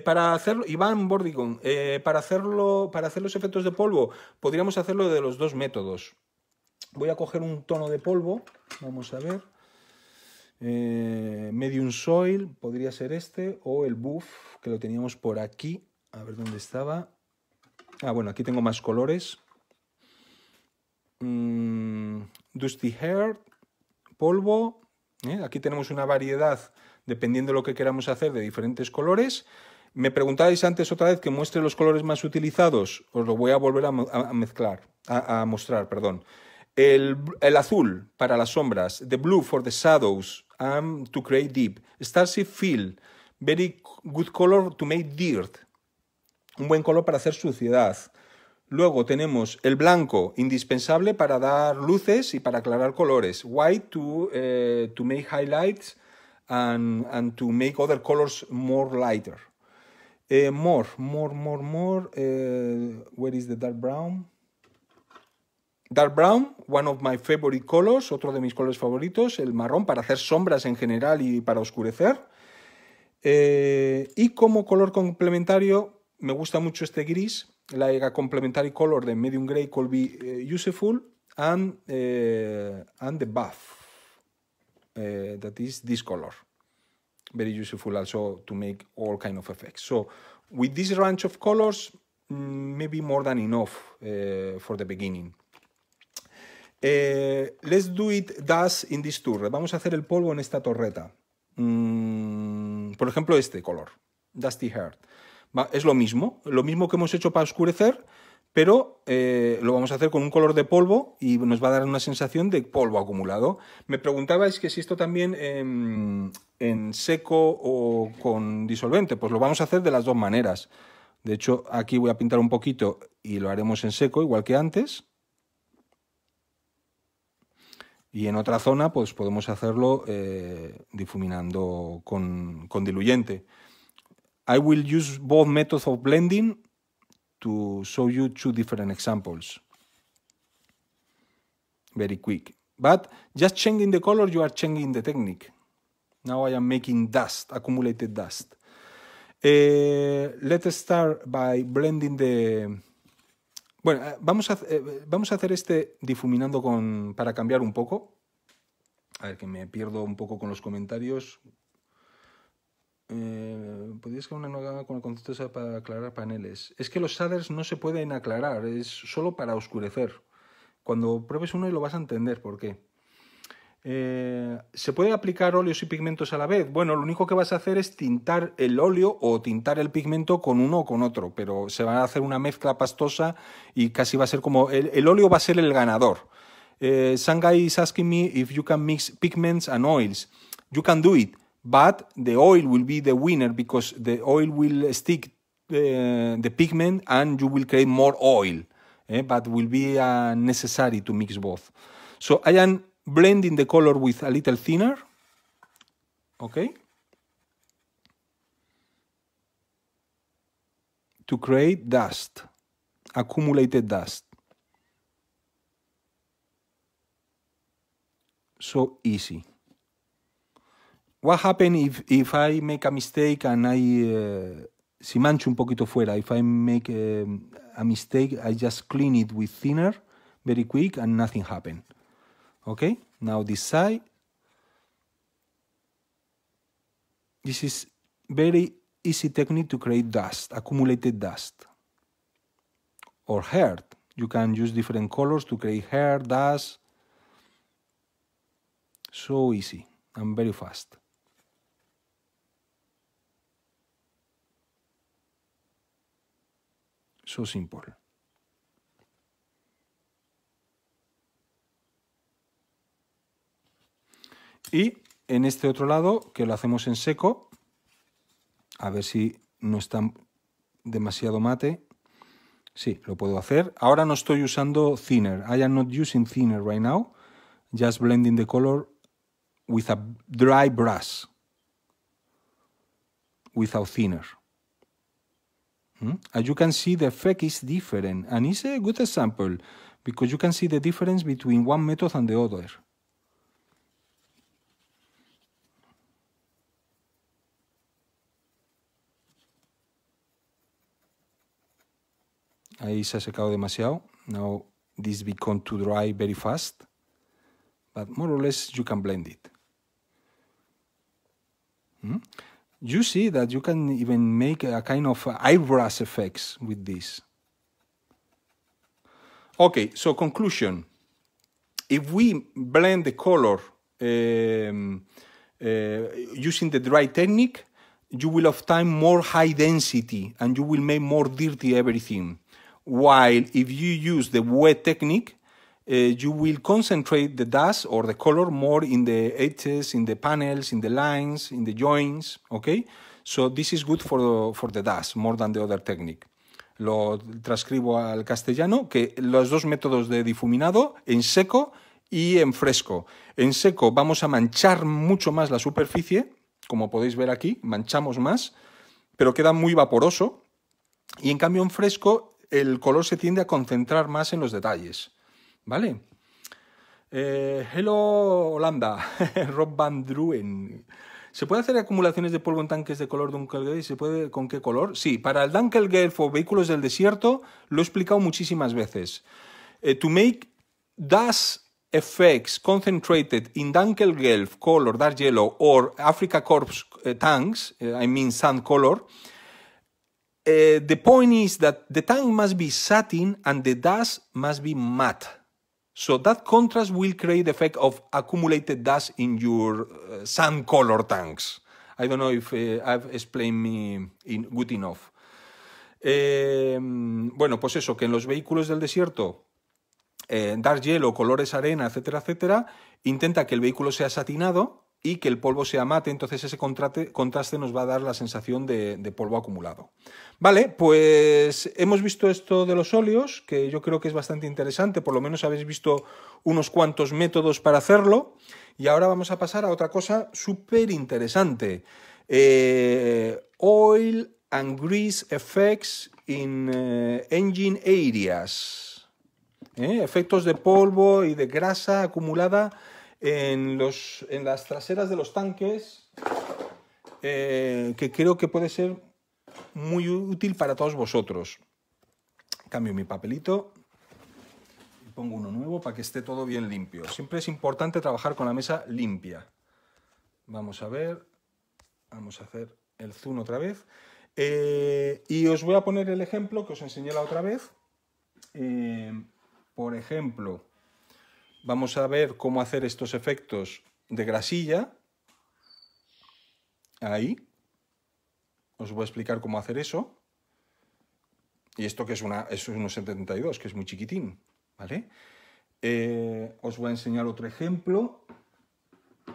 para hacerlo, Iván Bordigón, para, hacerlo, para hacer los efectos de polvo, podríamos hacerlo de los dos métodos. Voy a coger un tono de polvo, vamos a ver. Eh, medium Soil podría ser este o el Buff que lo teníamos por aquí. A ver dónde estaba. Ah, bueno, aquí tengo más colores. Mm, dusty Hair, polvo. ¿eh? Aquí tenemos una variedad, dependiendo de lo que queramos hacer, de diferentes colores. Me preguntáis antes otra vez que muestre los colores más utilizados. Os lo voy a volver a, mezclar, a, a mostrar, perdón. El, azul para las sombras, the blue for the shadows, um, to create deep, starship feel very good color to make dirt, un buen color para hacer suciedad. Luego tenemos el blanco, indispensable para dar luces y para aclarar colores. White to, eh, make highlights and, to make other colors more lighter. Eh, more, more, more, more. Eh, where is the dark brown? Dark brown, one of my favorite colors, otro de mis colores favoritos, el marrón para hacer sombras en general y para oscurecer. Eh, y como color complementario, me gusta mucho este gris, la Complementary Color de Medium Gray could be eh, useful, and, eh, and the buff, este that is this color. Very useful also to make all kind of effects. So with this range of colors, mm, maybe more than enough for the beginning. Eh, let's do it in this Vamos a hacer el polvo en esta torreta. Mm, por ejemplo, este color, Dusty Heart. es lo mismo, lo mismo que hemos hecho para oscurecer, pero eh, lo vamos a hacer con un color de polvo y nos va a dar una sensación de polvo acumulado. Me preguntabais que si esto también en seco o con disolvente, pues lo vamos a hacer de las dos maneras. De hecho, aquí voy a pintar un poquito y lo haremos en seco, igual que antes. Y en otra zona, pues podemos hacerlo eh, difuminando con, con, diluyente. I will use both methods of blending to show you two different examples. Very quick. But just changing the color, you are changing the technique. Now I am making dust, accumulated dust. Eh, let's start by blending the, bueno, eh, vamos a, eh, vamos a hacer este difuminando con, para cambiar un poco. A ver, que me pierdo un poco con los comentarios. Eh, ¿Podrías crear una nueva con el concepto para aclarar paneles? Es que los shaders no se pueden aclarar, es solo para oscurecer. Cuando pruebes uno y lo vas a entender por qué. Eh, ¿Se puede aplicar óleos y pigmentos a la vez? Bueno, lo único que vas a hacer es tintar el óleo o tintar el pigmento con uno o con otro, pero se va a hacer una mezcla pastosa y casi va a ser como el, óleo va a ser el ganador. Eh, some is asking me if you can mix pigments and oils. You can do it, but the oil will be the winner because the oil will stick eh, the pigment and you will create more oil. Eh? But will be necessary to mix both. So I am blending the color with a little thinner. Okay. To create dust, accumulated dust. So easy. What happens if, if I make a mistake and I, uh, si mancho un poquito fuera, if I make a, um, a mistake, I just clean it with thinner very quick and nothing happens okay now this side this is very easy technique to create dust accumulated dust or hair you can use different colors to create hair dust so easy and very fast so simple Y en este otro lado, que lo hacemos en seco, a ver si no está demasiado mate. Sí, lo puedo hacer. Ahora no estoy usando thinner. I am not using thinner right now. Just blending the color with a dry brush. Without thinner. Hmm? As you can see, the effect is different. And it's a good example because you can see the difference between one method and the other. ahí se ha secado demasiado. Now this become too dry very fast. But more or less you can blend it. Hmm? You see that you can even make a kind of eyebrows effects with this. Okay, so conclusion. If we blend the color um, uh, using the dry technique, you will have time more high density and you will make more dirty everything. While if you use the wet technique, eh, you will concentrate the dust or the color more in the edges, in the panels, in the lines, in the joints, okay? So this is good for for the dust more than the other technique. Lo transcribo al castellano, que los dos métodos de difuminado, en seco y en fresco. En seco vamos a manchar mucho más la superficie, como podéis ver aquí, manchamos más, pero queda muy vaporoso. Y en cambio en fresco el color se tiende a concentrar más en los detalles. ¿Vale? Eh, hello Holanda, Rob Van Druen. ¿Se puede hacer acumulaciones de polvo en tanques de color Dunkelgelb? ¿Se puede con qué color? Sí, para el Gelf o vehículos del desierto lo he explicado muchísimas veces. Eh, to make dust effects concentrated in Gelf color, dark yellow, or Africa Corps eh, tanks, I mean sand color, eh, the point is that the tank must be satin and the dust must be matte. So that contrast will create the effect of accumulated dust in your uh, sand sun color tanks. I don't know if uh, I've explained me in good enough. Em, bueno, pues eso, que en los vehículos del desierto, eh, dar hielo, colores arena, etcétera, etcétera, intenta que el vehículo sea satinado, y que el polvo sea mate, entonces ese contraste nos va a dar la sensación de, polvo acumulado. Vale, pues hemos visto esto de los óleos, que yo creo que es bastante interesante, por lo menos habéis visto unos cuantos métodos para hacerlo, y ahora vamos a pasar a otra cosa súper interesante. Eh, oil and Grease Effects in eh, Engine Areas. Eh, efectos de polvo y de grasa acumulada en, las traseras de los tanques, eh, que creo que puede ser muy útil para todos vosotros. Cambio mi papelito y pongo uno nuevo para que esté todo bien limpio. Siempre es importante trabajar con la mesa limpia. Vamos a ver, vamos a hacer el zoom otra vez. Eh, y os voy a poner el ejemplo que os enseñé la otra vez. Eh, por ejemplo, vamos a ver cómo hacer estos efectos de grasilla. Ahí. Os voy a explicar cómo hacer eso. Y esto que es, una, es un 72, que es muy chiquitín. ¿Vale? Eh, os voy a enseñar otro ejemplo.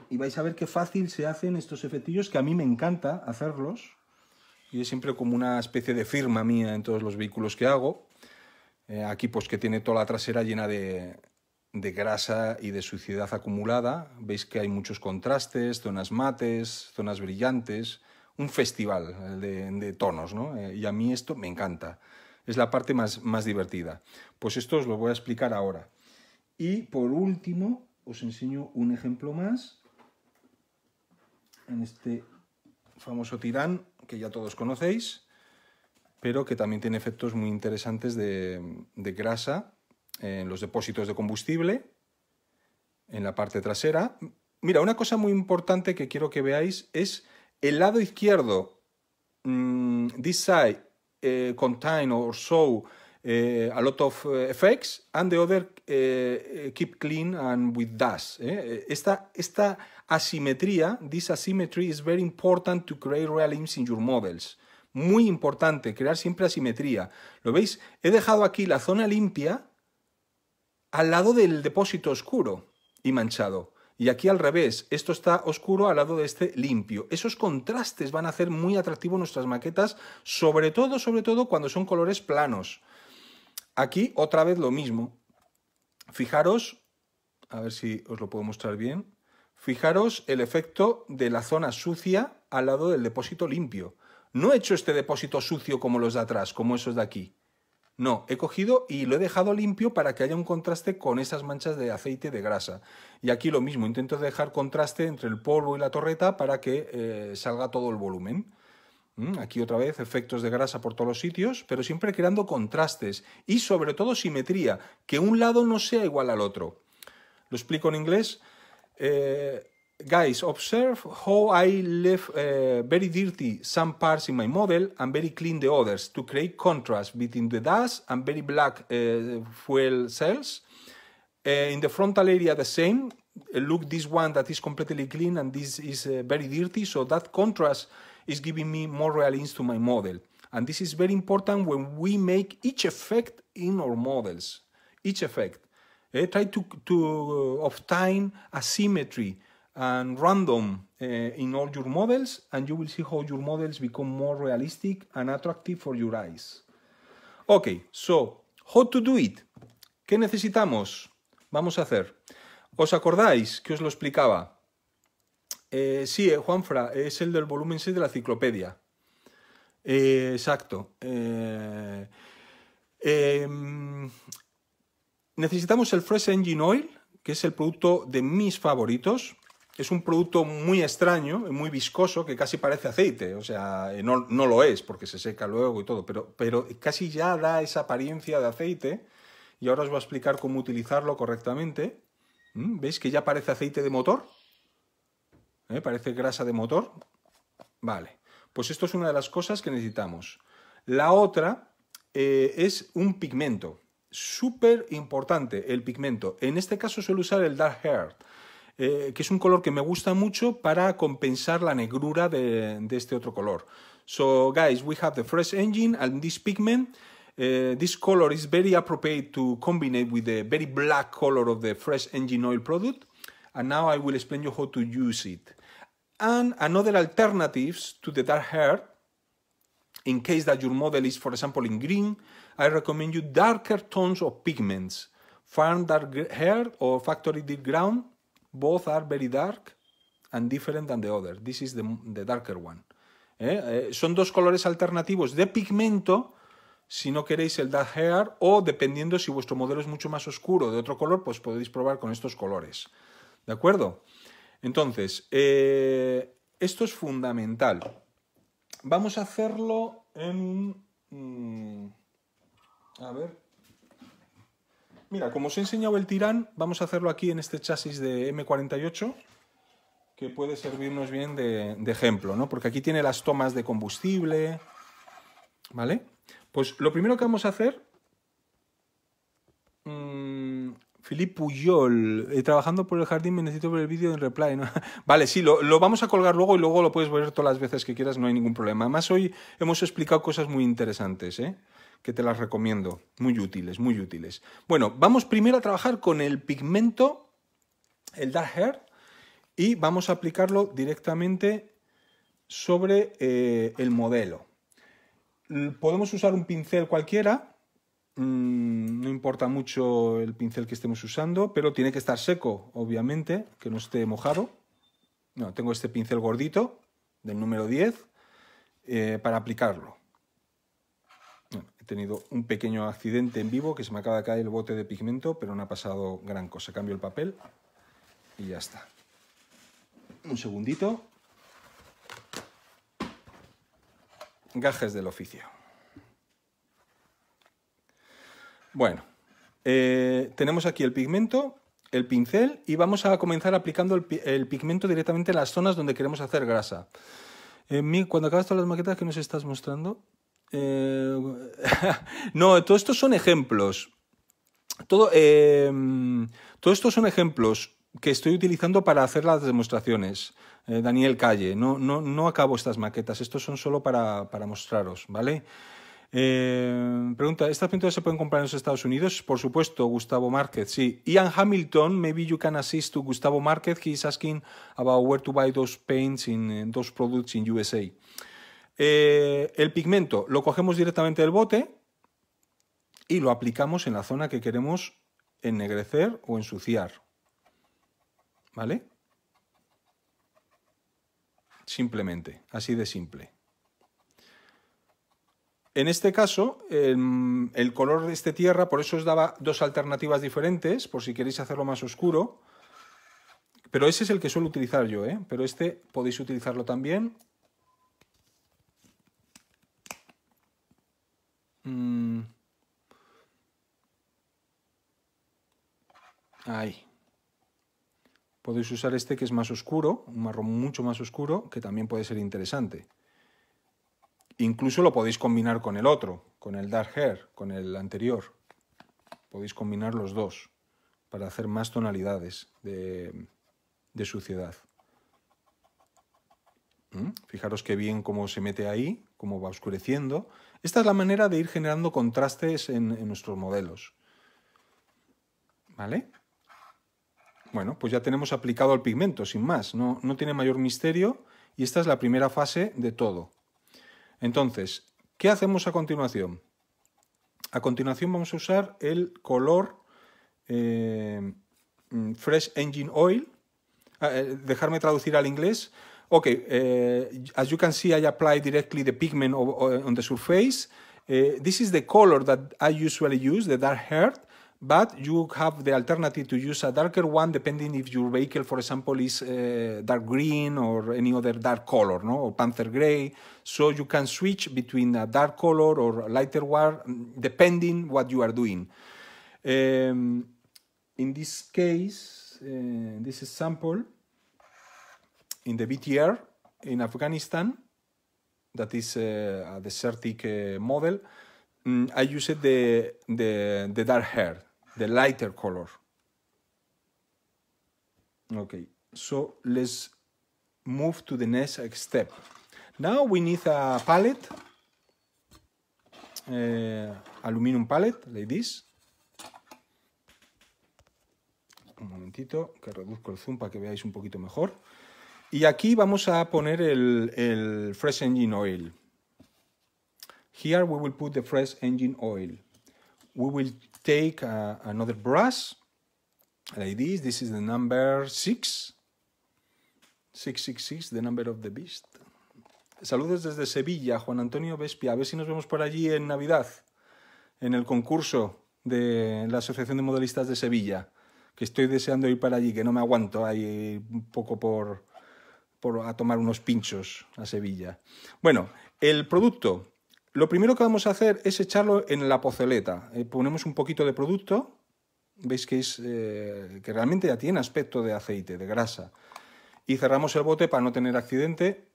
Y vais a ver qué fácil se hacen estos efectillos, que a mí me encanta hacerlos. Y es siempre como una especie de firma mía en todos los vehículos que hago. Eh, aquí pues que tiene toda la trasera llena de, de grasa y de suciedad acumulada. Veis que hay muchos contrastes, zonas mates, zonas brillantes, un festival de, tonos, ¿no? Eh, y a mí esto me encanta. Es la parte más, más divertida. Pues esto os lo voy a explicar ahora. Y por último, os enseño un ejemplo más en este famoso tirán que ya todos conocéis, pero que también tiene efectos muy interesantes de, de grasa en los depósitos de combustible, en la parte trasera. Mira, una cosa muy importante que quiero que veáis es el lado izquierdo, mm, this side contains eh, contain or show eh, a lot of eh, effects, and the other keep clean and with dust. Esta, esta asimetría, this asymmetry is very important to create limbs in your models. Muy importante, crear siempre asimetría. ¿Lo veis? He dejado aquí la zona limpia al lado del depósito oscuro y manchado. Y aquí al revés, esto está oscuro al lado de este limpio. Esos contrastes van a hacer muy atractivo nuestras maquetas, sobre todo, sobre todo cuando son colores planos. Aquí otra vez lo mismo. Fijaros, a ver si os lo puedo mostrar bien. Fijaros el efecto de la zona sucia al lado del depósito limpio. No he hecho este depósito sucio como los de atrás, como esos de aquí. No, he cogido y lo he dejado limpio para que haya un contraste con esas manchas de aceite de grasa. Y aquí lo mismo, intento dejar contraste entre el polvo y la torreta para que eh, salga todo el volumen. Mm, aquí otra vez efectos de grasa por todos los sitios, pero siempre creando contrastes y sobre todo simetría, que un lado no sea igual al otro. Lo explico en inglés. Eh, guys, observe how I left uh, very dirty some parts in my model and very clean the others to create contrast between the dust and very black uh, fuel cells. Uh, in the frontal area, the same. Uh, look, this one that is completely clean and this is uh, very dirty. So that contrast is giving me more realism to my model. And this is very important when we make each effect in our models. Each effect. I uh, try to, to obtain asymmetry. symmetry and random eh, in all your models, and you will see how your models become more realistic and attractive for your eyes. Ok, so, how to do it? ¿Qué necesitamos? Vamos a hacer. ¿Os acordáis que os lo explicaba? Eh, sí, eh, Juanfra, es el del volumen 6 de la enciclopedia. exacto. Em, necesitamos el Fresh Engine Oil, que es el producto de mis favoritos es un producto muy extraño, muy viscoso, que casi parece aceite. O sea, eh, no, lo es porque se seca luego y todo, pero, pero, casi ya da esa apariencia de aceite. Y ahora os voy a explicar cómo utilizarlo correctamente. Mm, ¿Veis que ya parece aceite de motor? ¿Eh? Parece grasa de motor. Vale, pues esto es una de las cosas que necesitamos. La otra eh, es un pigmento. Súper importante el pigmento. En este caso suelo usar el dark Heart eh, que es un color que me gusta mucho para compensar la negrura de, este otro color. So, guys, we have the fresh engine and this pigment. Eh, this color is very appropriate to combine with the very black color of the fresh engine oil product. And now I will explain you how to use it. And another alternatives to the dark hair, in case that your model is, for example, in green, I recommend you darker tones of pigments. Farm dark hair or factory deep ground both are very dark and different than the other. This is the, darker one. Eh, eh, son dos colores alternativos de pigmento si no queréis el dark hair o dependiendo si vuestro modelo es mucho más oscuro de otro color, pues podéis probar con estos colores. ¿De acuerdo? Entonces, eh, esto es fundamental. Vamos a hacerlo en... Mm, a ver, Mira, como os he enseñado el tirán, vamos a hacerlo aquí en este chasis de M48, que puede servirnos bien de, ejemplo, ¿no? Porque aquí tiene las tomas de combustible, ¿vale? Pues lo primero que vamos a hacer... Mmm, Puyol, eh, trabajando por el jardín, me necesito ver el vídeo en reply. ¿no? vale, sí, lo, lo, vamos a colgar luego y luego lo puedes ver todas las veces que quieras, no hay ningún problema. Además, hoy hemos explicado cosas muy interesantes, ¿eh? que te las recomiendo. Muy útiles, muy útiles. Bueno, vamos primero a trabajar con el pigmento, el Dark Hair, y vamos a aplicarlo directamente sobre eh, el modelo. Podemos usar un pincel cualquiera, mm, no importa mucho el pincel que estemos usando, pero tiene que estar seco, obviamente, que no esté mojado. No, tengo este pincel gordito del número 10 eh, para aplicarlo tenido un pequeño accidente en vivo que se me acaba de caer el bote de pigmento, pero no ha pasado gran cosa. Cambio el papel y ya está. Un segundito. Gajes del oficio. Bueno, eh, tenemos aquí el pigmento, el pincel y vamos a comenzar aplicando el, pigmento directamente en las zonas donde queremos hacer grasa. Eh, cuando acabas todas las maquetas que nos estás mostrando, eh, no, todos estos son ejemplos. todos em, estos son ejemplos que estoy utilizando para hacer las demostraciones. Eh, Daniel Calle, no, no, acabo estas maquetas, estos son solo para, mostraros, ¿vale? Eh, pregunta, ¿estas pinturas se pueden comprar en los Estados Unidos? Por supuesto, Gustavo Márquez, sí. Ian Hamilton, maybe you can assist to Gustavo Márquez, he is asking about where to buy those paints in, in those products in USA. Eh, el pigmento lo cogemos directamente del bote y lo aplicamos en la zona que queremos ennegrecer o ensuciar. ¿Vale? Simplemente, así de simple. En este caso, el, el, color de este tierra, por eso os daba dos alternativas diferentes, por si queréis hacerlo más oscuro. Pero ese es el que suelo utilizar yo, ¿eh? pero este podéis utilizarlo también Mm. Ahí. Podéis usar este que es más oscuro, un marrón mucho más oscuro, que también puede ser interesante. Incluso lo podéis combinar con el otro, con el Dark Hair, con el anterior. Podéis combinar los dos para hacer más tonalidades de suciedad. Fijaros qué bien cómo se mete ahí, cómo va oscureciendo. Esta es la manera de ir generando contrastes en, nuestros modelos. ¿Vale? Bueno, pues ya tenemos aplicado el pigmento, sin más. No, tiene mayor misterio y esta es la primera fase de todo. Entonces, ¿qué hacemos a continuación? A continuación vamos a usar el color eh, mm, Fresh Engine Oil. Ah, eh, dejarme traducir al inglés. Okay, uh, as you can see, I apply directly the pigment of, uh, on the surface. Uh, this is the color that I usually use, the dark haired, but you have the alternative to use a darker one depending if your vehicle, for example, is eh, dark green or any other dark color, no? or panther gray. So you can switch between a dark color or lighter one depending what you are doing. Um, in this case, this sample, in the BTR in Afghanistan, that is uh, a desertic model, mm, I used the, the, the dark hair, the lighter color. Okay, so let's move to the next step. Now we need a palette, uh, aluminum palette, like this. Un momentito, que reduzco el zoom para que veáis un poquito mejor. Y aquí vamos a poner el, fresh engine oil. Here we will put the fresh engine oil. We will take uh, another brush like this. This is the number 6. 666, the number of the beast. Saludos desde Sevilla, Juan Antonio Vespia. A ver si nos vemos por allí en Navidad, en el concurso de la Asociación de Modelistas de Sevilla, que estoy deseando ir para allí, que no me aguanto, hay un poco por, a tomar unos pinchos a Sevilla. Bueno, el producto. Lo primero que vamos a hacer es echarlo en la pozeleta. Eh, ponemos un poquito de producto. Veis que, es, eh, que realmente ya tiene aspecto de aceite, de grasa. Y cerramos el bote para no tener accidente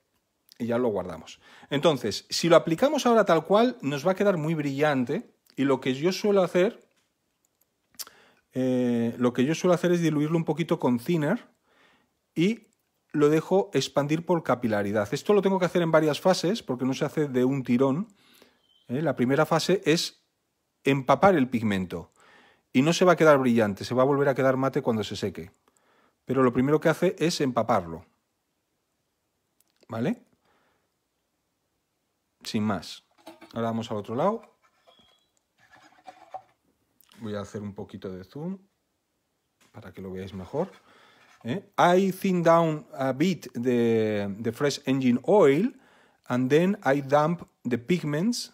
y ya lo guardamos. Entonces, si lo aplicamos ahora tal cual, nos va a quedar muy brillante. Y lo que yo suelo hacer, eh, lo que yo suelo hacer es diluirlo un poquito con thinner y lo dejo expandir por capilaridad. Esto lo tengo que hacer en varias fases porque no se hace de un tirón. ¿eh? La primera fase es empapar el pigmento y no se va a quedar brillante, se va a volver a quedar mate cuando se seque. Pero lo primero que hace es empaparlo. ¿Vale? Sin más. Ahora vamos al otro lado. Voy a hacer un poquito de zoom para que lo veáis mejor. Eh? I thin down a bit the, the fresh engine oil and then I dump the pigments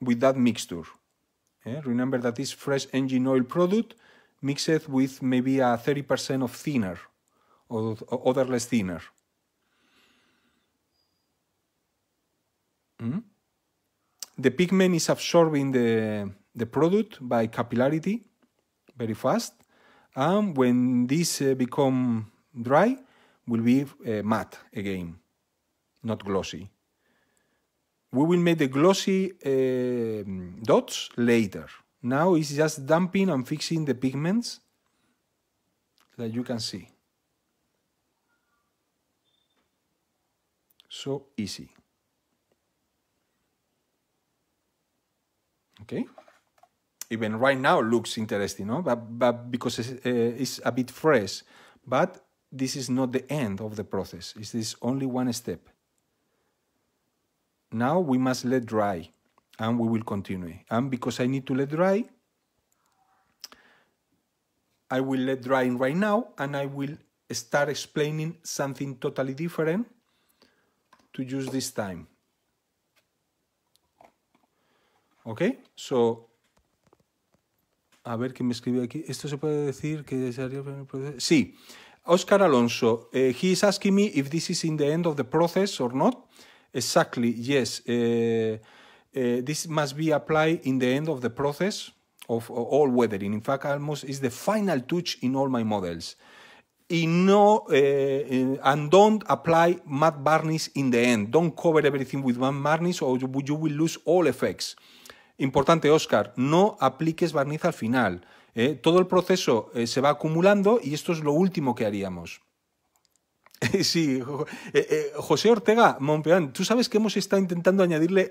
with that mixture. Eh? Remember that this fresh engine oil product mixed with maybe a 30% of thinner or, or other less thinner. Mm? The pigment is absorbing the, the product by capillarity very fast and when these uh, become dry will be uh, matte again not glossy we will make the glossy uh, dots later now it's just damping and fixing the pigments that you can see so easy okay even right now looks interesting, no? But, but because it's, uh, it's a bit fresh. But this is not the end of the process. It is only one step. Now we must let dry and we will continue. And because I need to let dry, I will let dry right now and I will start explaining something totally different to use this time. Okay, so A ver quién me escribió aquí. ¿Esto se puede decir que sería el proceso? Sí. Oscar Alonso, eh, he is asking me if this is in the end of the process or not. Exactly, yes. Eh, eh, this must be applied in the end of the process of all weathering. In fact, almost is the final touch in all my models. y no, and don't apply matte varnish in the end. Don't cover everything with one varnish or you will lose all effects. Importante, Oscar, no apliques barniz al final. ¿eh? Todo el proceso eh, se va acumulando y esto es lo último que haríamos. Sí, eh, José Ortega Montpeón, tú sabes que hemos estado intentando añadirle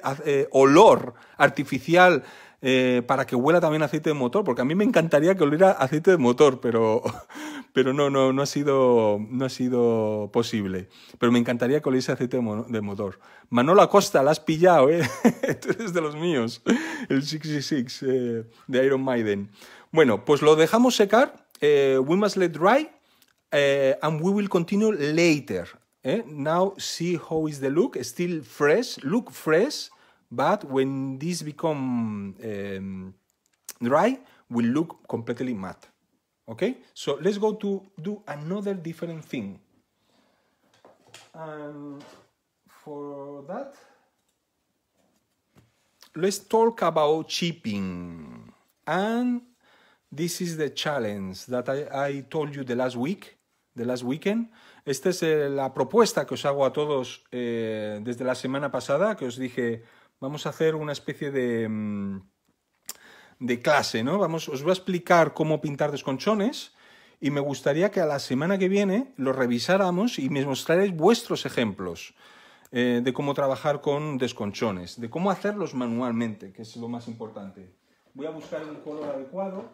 olor artificial eh, para que huela también aceite de motor, porque a mí me encantaría que oliera aceite de motor, pero, pero no, no, ha sido, no ha sido posible. Pero me encantaría que oliese aceite de, motor. Manolo Acosta, la has pillado, ¿eh? de los míos, el 66 eh, de Iron Maiden. Bueno, pues lo dejamos secar. Eh, we must let dry. and we will continue later. Now see how is the look. Still fresh. Look fresh but when this become um, dry, will look completely matte. Okay, so let's go to do another different thing. And for that, let's talk about chipping. And this is the challenge that I, told you the last week, the last weekend. Esta es eh, la propuesta que os hago a todos eh, desde la semana pasada, que os dije, vamos a hacer una especie de, mm, de clase, ¿no? Vamos, os voy a explicar cómo pintar desconchones y me gustaría que a la semana que viene lo revisáramos y me mostraréis vuestros ejemplos eh, de cómo trabajar con desconchones, de cómo hacerlos manualmente, que es lo más importante. Voy a buscar un color adecuado,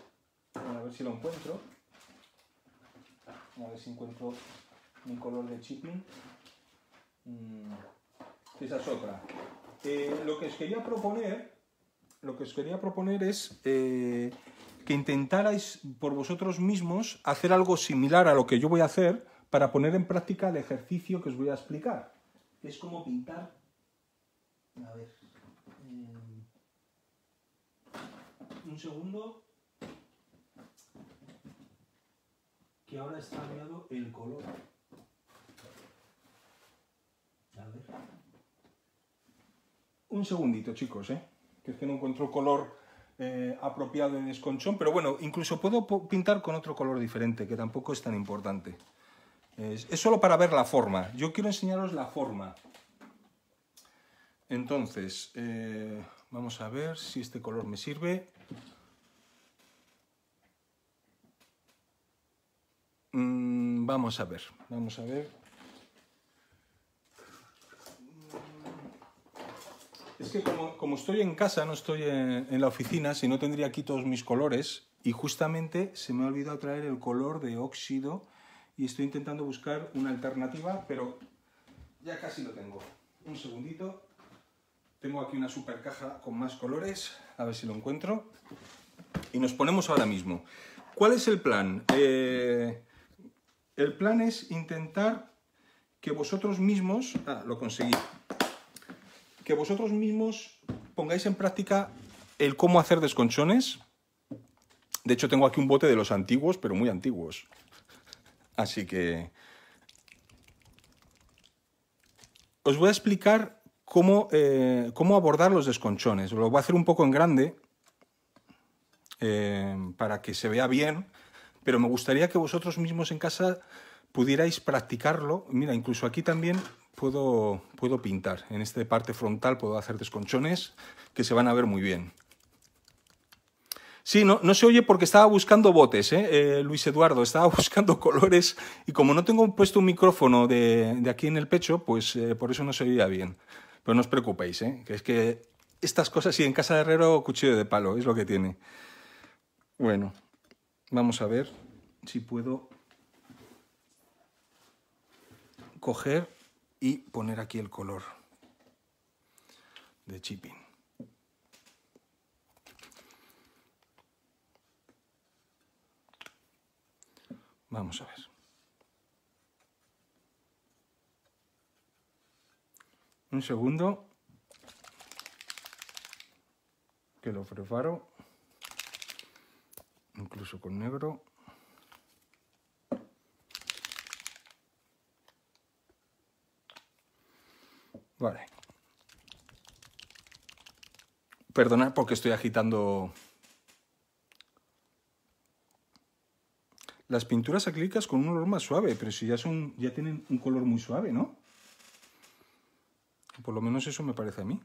a ver si lo encuentro. A ver si encuentro un color de chipping. Mm, esa es eh, lo que os quería proponer, lo que os quería proponer es eh, que intentarais por vosotros mismos hacer algo similar a lo que yo voy a hacer para poner en práctica el ejercicio que os voy a explicar. Es como pintar. A ver. Eh, un segundo. Que ahora está cambiado el color. A ver. Un segundito, chicos, ¿eh? Que es que no encuentro color eh, apropiado en esconchón, pero bueno, incluso puedo pintar con otro color diferente, que tampoco es tan importante. Es, solo para ver la forma. Yo quiero enseñaros la forma. Entonces, eh, vamos a ver si este color me sirve. Mm, vamos a ver, vamos a ver. Es que como, estoy en casa, no estoy en, la oficina, si no tendría aquí todos mis colores. Y justamente se me ha olvidado traer el color de óxido y estoy intentando buscar una alternativa, pero ya casi lo tengo. Un segundito. Tengo aquí una super caja con más colores, a ver si lo encuentro. Y nos ponemos ahora mismo. ¿Cuál es el plan? Eh, el plan es intentar que vosotros mismos... Ah, lo conseguís que vosotros mismos pongáis en práctica el cómo hacer desconchones. De hecho, tengo aquí un bote de los antiguos, pero muy antiguos. Así que... Os voy a explicar cómo, eh, cómo abordar los desconchones. Lo voy a hacer un poco en grande eh, para que se vea bien, pero me gustaría que vosotros mismos en casa pudierais practicarlo. Mira, incluso aquí también puedo, puedo pintar. En esta parte frontal puedo hacer desconchones que se van a ver muy bien. Sí, no, no, se oye porque estaba buscando botes, ¿eh? eh Luis Eduardo, estaba buscando colores y como no tengo puesto un micrófono de, aquí en el pecho, pues eh, por eso no se oía bien. Pero no os preocupéis, ¿eh? que es que estas cosas, sí, en casa de herrero, cuchillo de palo, es lo que tiene. Bueno, vamos a ver si puedo coger y poner aquí el color de chipping. Vamos a ver. Un segundo. Que lo preparo. Incluso con negro. Vale. Perdonad porque estoy agitando... Las pinturas acrílicas con un olor más suave, pero si ya son, ya tienen un color muy suave, ¿no? Por lo menos eso me parece a mí.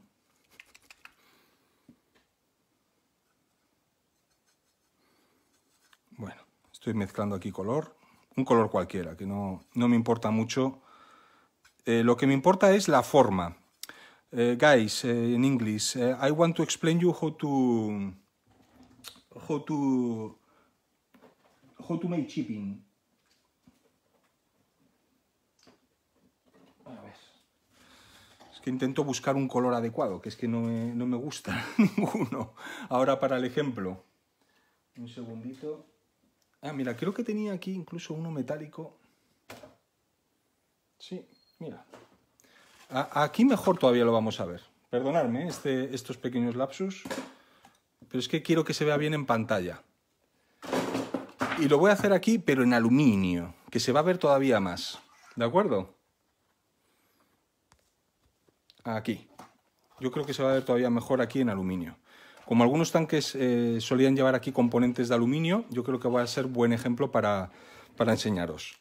Bueno, estoy mezclando aquí color, un color cualquiera, que no, no me importa mucho eh, lo que me importa es la forma. Eh, guys, eh, en inglés, English, I want to explain you how to how to how to make chipping. Es que intento buscar un color adecuado, que es que no no me gusta ninguno. Ahora para el ejemplo. Un segundito. Ah, mira, creo que tenía aquí incluso uno metálico. Sí, Mira, aquí mejor todavía lo vamos a ver. Perdonadme este, estos pequeños lapsus, pero es que quiero que se vea bien en pantalla. Y lo voy a hacer aquí, pero en aluminio, que se va a ver todavía más. ¿De acuerdo? Aquí. Yo creo que se va a ver todavía mejor aquí en aluminio. Como algunos tanques eh, solían llevar aquí componentes de aluminio, yo creo que va a ser buen ejemplo para enseñaros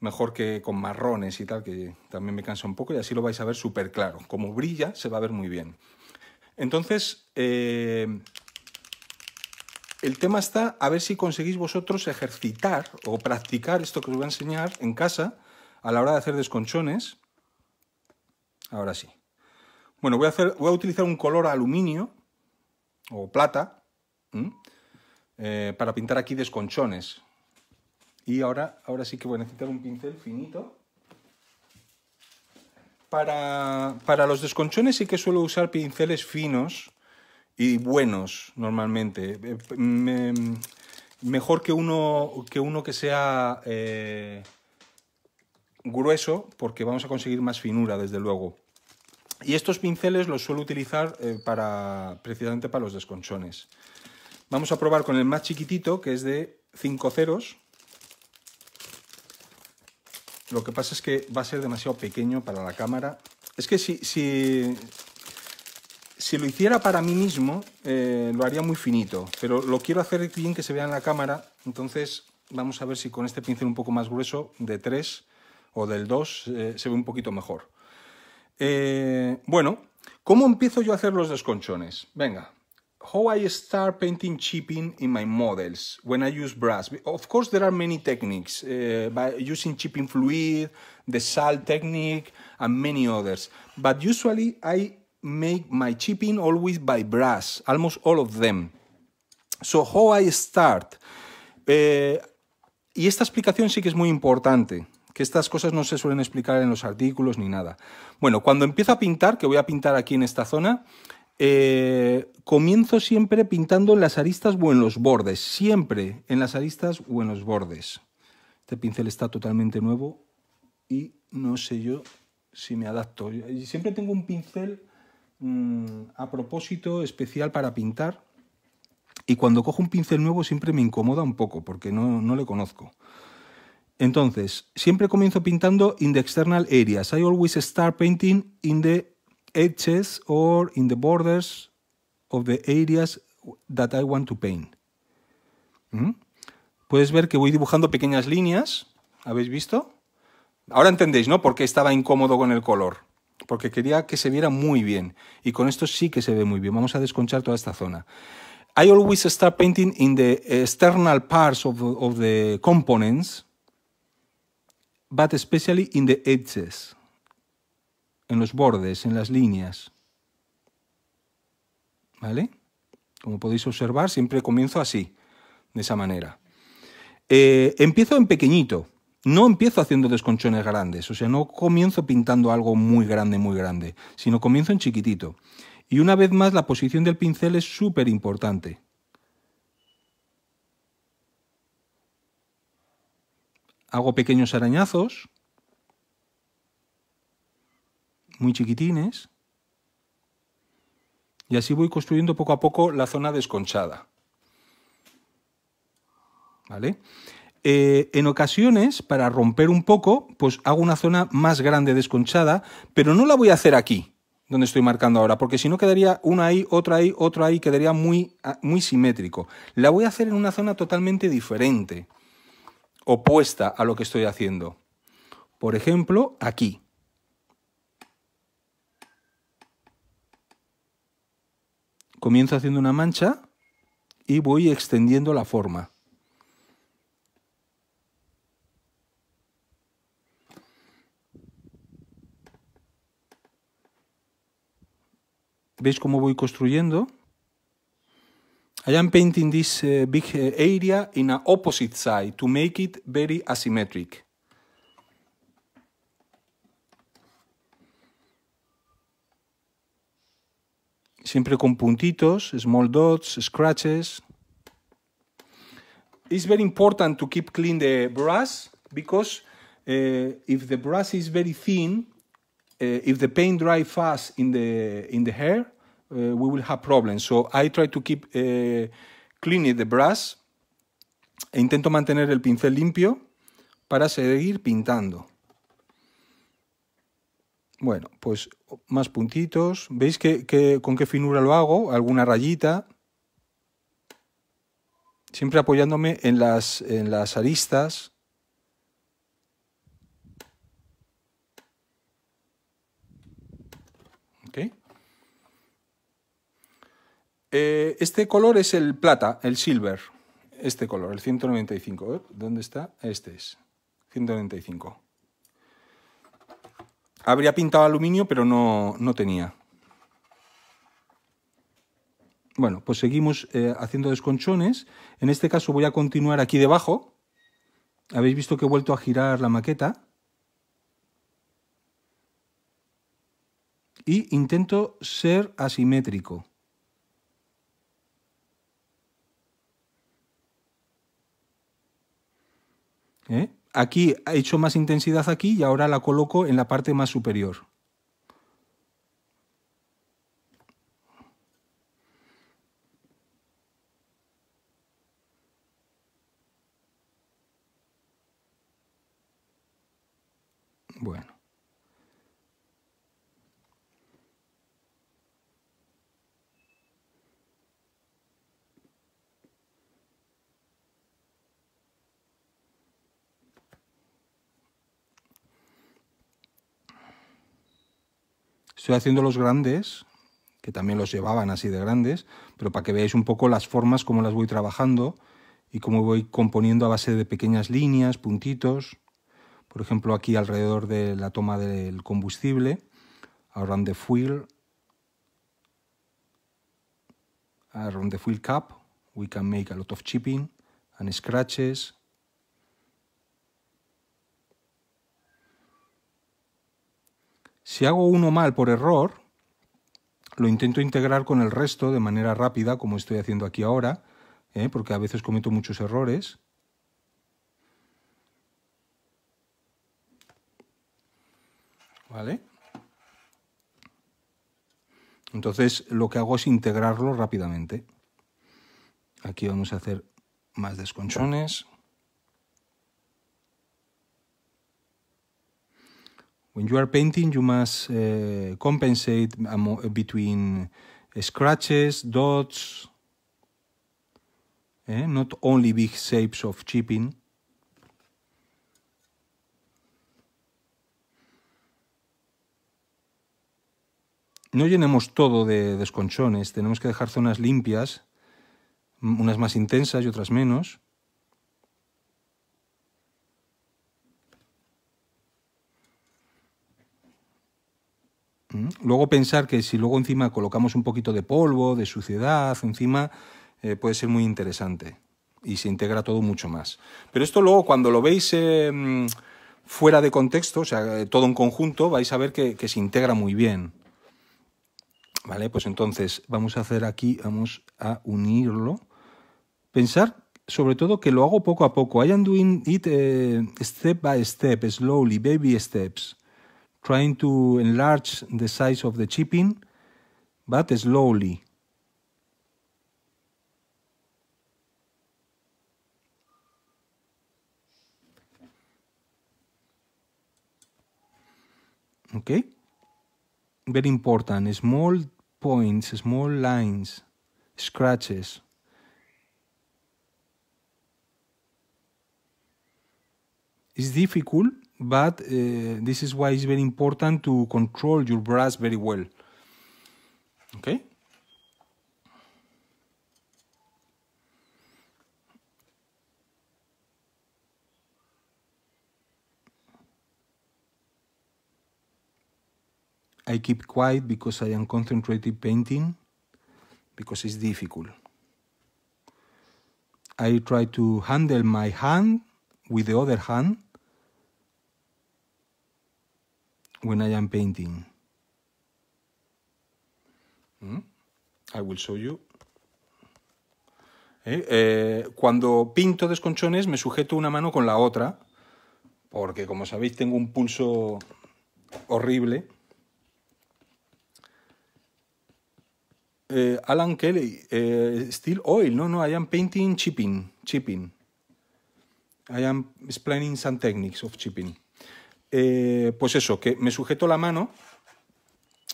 mejor que con marrones y tal, que también me cansa un poco, y así lo vais a ver súper claro. Como brilla, se va a ver muy bien. Entonces, eh, el tema está a ver si conseguís vosotros ejercitar o practicar esto que os voy a enseñar en casa a la hora de hacer desconchones. Ahora sí. Bueno, voy a, hacer, voy a utilizar un color aluminio o plata eh, para pintar aquí desconchones. Y ahora, ahora sí que voy a necesitar un pincel finito. Para, los desconchones sí que suelo usar pinceles finos y buenos normalmente. Eh, mejor que uno que, uno que sea eh, grueso porque vamos a conseguir más finura desde luego. Y estos pinceles los suelo utilizar eh, para, precisamente para los desconchones. Vamos a probar con el más chiquitito que es de 5 ceros lo que pasa es que va a ser demasiado pequeño para la cámara. Es que si, si, si lo hiciera para mí mismo, eh, lo haría muy finito, pero lo quiero hacer bien que se vea en la cámara, entonces vamos a ver si con este pincel un poco más grueso, de 3 o del 2, eh, se ve un poquito mejor. Eh, bueno, ¿cómo empiezo yo a hacer los desconchones? Venga, how I start painting chipping in my models when I use brass. Of course, there are many techniques uh, by using chipping fluid, the salt technique, and many others. But usually, I make my chipping always by brass, almost all of them. So, how I start. Uh, y esta explicación sí que es muy importante, que estas cosas no se suelen explicar en los artículos ni nada. Bueno, cuando empiezo a pintar, que voy a pintar aquí en esta zona, eh, comienzo siempre pintando en las aristas o en los bordes, siempre en las aristas o en los bordes. Este pincel está totalmente nuevo y no sé yo si me adapto. Siempre tengo un pincel mm, a propósito especial para pintar y cuando cojo un pincel nuevo siempre me incomoda un poco porque no, le conozco. Entonces, siempre comienzo pintando in the external areas. I always start painting in the edges or in the borders of the areas that I want to paint. Mm-hmm. Puedes ver que voy dibujando pequeñas líneas, ¿habéis visto? Ahora entendéis, ¿no? Por qué estaba incómodo con el color. Porque quería que se viera muy bien. Y con esto sí que se ve muy bien. Vamos a desconchar toda esta zona. I always start painting in the external parts of, of the components, but especially in the edges en los bordes, en las líneas. ¿Vale? Como podéis observar, siempre comienzo así, de esa manera. Eh, empiezo en pequeñito, no empiezo haciendo desconchones grandes, o sea, no comienzo pintando algo muy grande, muy grande, sino comienzo en chiquitito. Y una vez más, la posición del pincel es súper importante. Hago pequeños arañazos muy chiquitines. Y así voy construyendo poco a poco la zona desconchada. ¿Vale? Eh, en ocasiones, para romper un poco, pues hago una zona más grande desconchada, pero no la voy a hacer aquí, donde estoy marcando ahora, porque si no quedaría una ahí, otra ahí, otra ahí, quedaría muy, ah, muy simétrico. La voy a hacer en una zona totalmente diferente, opuesta a lo que estoy haciendo. Por ejemplo, aquí. Comienzo haciendo una mancha y voy extendiendo la forma. ¿Veis cómo voy construyendo? I am painting this eh, big eh, area in a opposite side to make it very asymmetric. siempre con puntitos, small dots, scratches. It's very important to keep clean the brush because eh, if the brush is very thin, eh, if the paint dry fast in the in the hair, eh, we will have problems. So I try to keep clean the brush. E intento mantener el pincel limpio para seguir pintando. Bueno, pues más puntitos. ¿Veis que, con qué finura lo hago? Alguna rayita. Siempre apoyándome en las, en las aristas. Eh, este color es el plata, el silver. Este color, el 195. ¿Eh? ¿Dónde está? Este es. 195. Habría pintado aluminio, pero no, no tenía. Bueno, pues seguimos eh, haciendo desconchones. En este caso voy a continuar aquí debajo. Habéis visto que he vuelto a girar la maqueta. Y intento ser asimétrico. ¿Eh? aquí he hecho más intensidad aquí y ahora la coloco en la parte más superior. Estoy haciendo los grandes, que también los llevaban así de grandes, pero para que veáis un poco las formas, cómo las voy trabajando y cómo voy componiendo a base de pequeñas líneas, puntitos. Por ejemplo, aquí alrededor de la toma del combustible, around the fuel, around the fuel cap, we can make a lot of chipping and scratches, Si hago uno mal por error, lo intento integrar con el resto de manera rápida, como estoy haciendo aquí ahora, ¿eh? porque a veces cometo muchos errores. ¿Vale? Entonces lo que hago es integrarlo rápidamente. Aquí vamos a hacer más desconchones. when you are painting, you must eh, compensate between scratches, dots, eh? not only big shapes of chipping. No llenemos todo de desconchones, tenemos que dejar zonas limpias, unas más intensas y otras menos. Luego pensar que si luego encima colocamos un poquito de polvo, de suciedad, encima eh, puede ser muy interesante y se integra todo mucho más. Pero esto luego cuando lo veis eh, mm, fuera de contexto, o sea, eh, todo en conjunto, vais a ver que, se integra muy bien. Vale, pues entonces vamos a hacer aquí, vamos a unirlo. Pensar sobre todo que lo hago poco a poco. I am doing it step by step, slowly, baby steps. trying to enlarge the size of the chipping, but slowly. Okay? Very important, small points, small lines, scratches. It's difficult but uh, this is why it's very important to control your brass very well. Okay? I keep quiet because I am concentrated painting because it's difficult. I try to handle my hand with the other hand when I am painting. Mm? I will show you. Eh, eh, cuando pinto desconchones me sujeto una mano con la otra, porque como sabéis tengo un pulso horrible. Eh, Alan Kelly, Steel Oil, no, no, I am painting chipping, chipping. I am explaining some techniques of chipping. Eh, pues eso, que me sujeto la mano,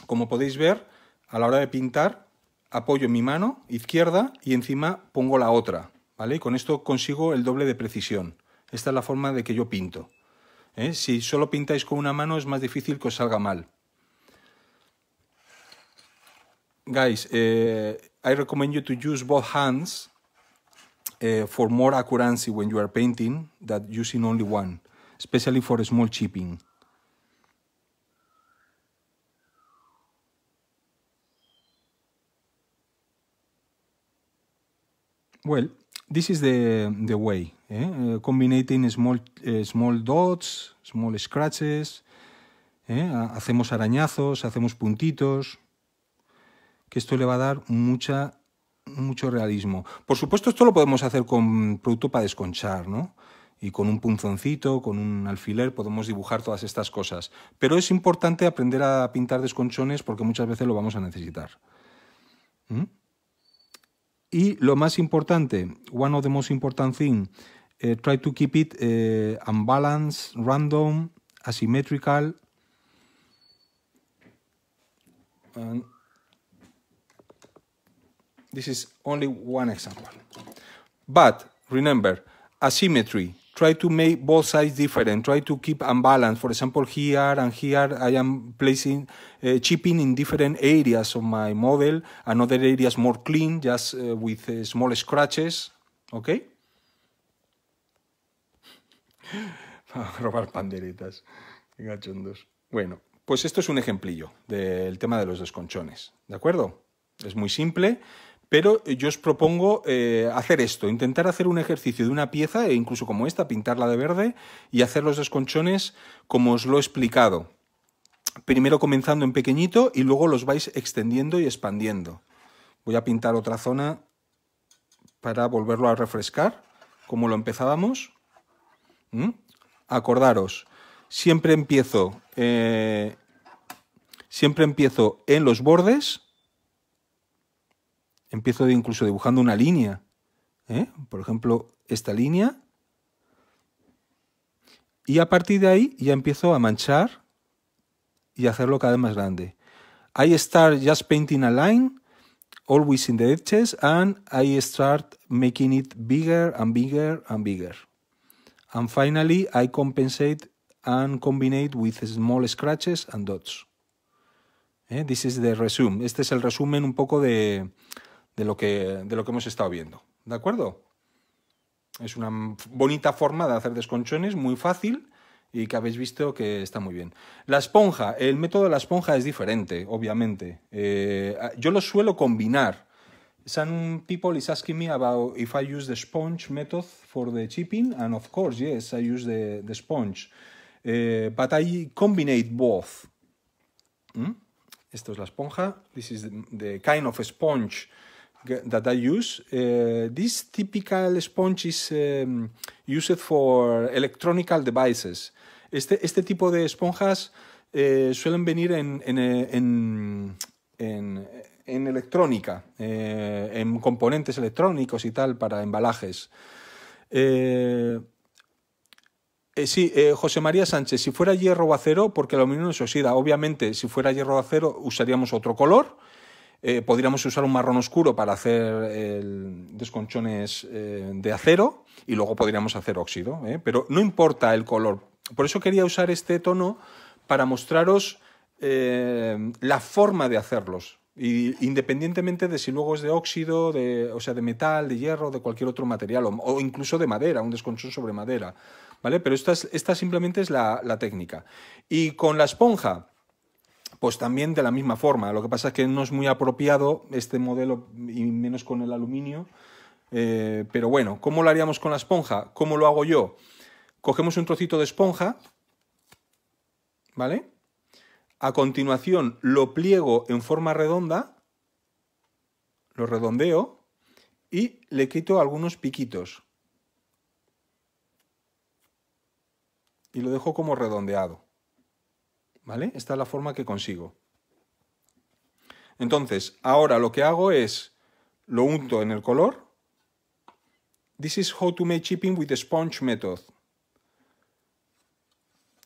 como podéis ver, a la hora de pintar, apoyo mi mano izquierda y encima pongo la otra, ¿vale? Y con esto consigo el doble de precisión. Esta es la forma de que yo pinto. ¿eh? Si solo pintáis con una mano es más difícil que os salga mal. Guys, eh, I recommend you to use both hands for more accuracy when you are painting than using only one especially for small chipping. Well, this is the, the way, eh? eh small, eh, small dots, small scratches, eh? hacemos arañazos, hacemos puntitos, que esto le va a dar mucha mucho realismo. Por supuesto, esto lo podemos hacer con producto para desconchar, ¿no? y con un punzoncito, con un alfiler, podemos dibujar todas estas cosas. Pero es importante aprender a pintar desconchones porque muchas veces lo vamos a necesitar. ¿Mm? Y lo más importante, one of the most important thing, eh, try to keep it unbalanced, eh, random, asymmetrical. And this is only one example. But remember, asymmetry try to make both sides different, try to keep unbalanced. balance. For example, here and here I am placing eh, chipping in different areas of my model, and other areas more clean, just eh, with eh, small scratches, okay? Para robar panderetas, Bueno, pues esto es un ejemplillo del tema de los desconchones, ¿de acuerdo? Es muy simple. Pero eh, yo os propongo eh, hacer esto, intentar hacer un ejercicio de una pieza, e incluso como esta, pintarla de verde y hacer los desconchones como os lo he explicado. Primero comenzando en pequeñito y luego los vais extendiendo y expandiendo. Voy a pintar otra zona para volverlo a refrescar, como lo empezábamos. ¿Mm? Acordaros, siempre empiezo, eh, siempre empiezo en los bordes, Empiezo incluso dibujando una línea. ¿eh? Por ejemplo, esta línea. Y a partir de ahí ya empiezo a manchar y hacerlo cada vez más grande. I start just painting a line, always in the edges, and I start making it bigger and bigger and bigger. And finally, I compensate and combine with small scratches and dots. ¿Eh? This is the resume. Este es el resumen un poco de, de lo que, de lo que hemos estado viendo. ¿De acuerdo? Es una bonita forma de hacer desconchones, muy fácil y que habéis visto que está muy bien. La esponja, el método de la esponja es diferente, obviamente. Eh, yo lo suelo combinar. Some people is asking me about if I use the sponge method for the chipping, and of course, yes, I use the, sponge. Eh, but I combine both. ¿Mm? Esto es la esponja. This is the kind of sponge that I use. Uh, this typical sponge is um, used for devices. Este, este, tipo de esponjas eh, suelen venir en, en, eh, en, en, electrónica, eh, en componentes electrónicos y tal para embalajes. sí, José María Sánchez, si fuera hierro o acero, porque lo aluminio no se oxida. Obviamente, si fuera hierro o acero, usaríamos otro color eh, podríamos usar un marrón oscuro para hacer desconchones eh, de acero y luego podríamos hacer óxido, ¿eh? pero no importa el color. Por eso quería usar este tono para mostraros la forma de hacerlos, independientemente de si luego es de óxido, de, o sea, de metal, de hierro, de cualquier otro material, o, incluso de madera, un desconchón sobre madera, ¿vale? Pero esta, simplemente es la técnica. Y con la esponja, pues también de la misma forma. Lo que pasa es que no es muy apropiado este modelo y menos con el aluminio. Eh, pero bueno, ¿cómo lo haríamos con la esponja? ¿Cómo lo hago yo? Cogemos un trocito de esponja, ¿vale? A continuación lo pliego en forma redonda, lo redondeo y le quito algunos piquitos. Y lo dejo como redondeado. ¿Vale? Esta es la forma que consigo. Entonces, ahora lo que hago es lo unto en el color. This is how to make chipping with the sponge method.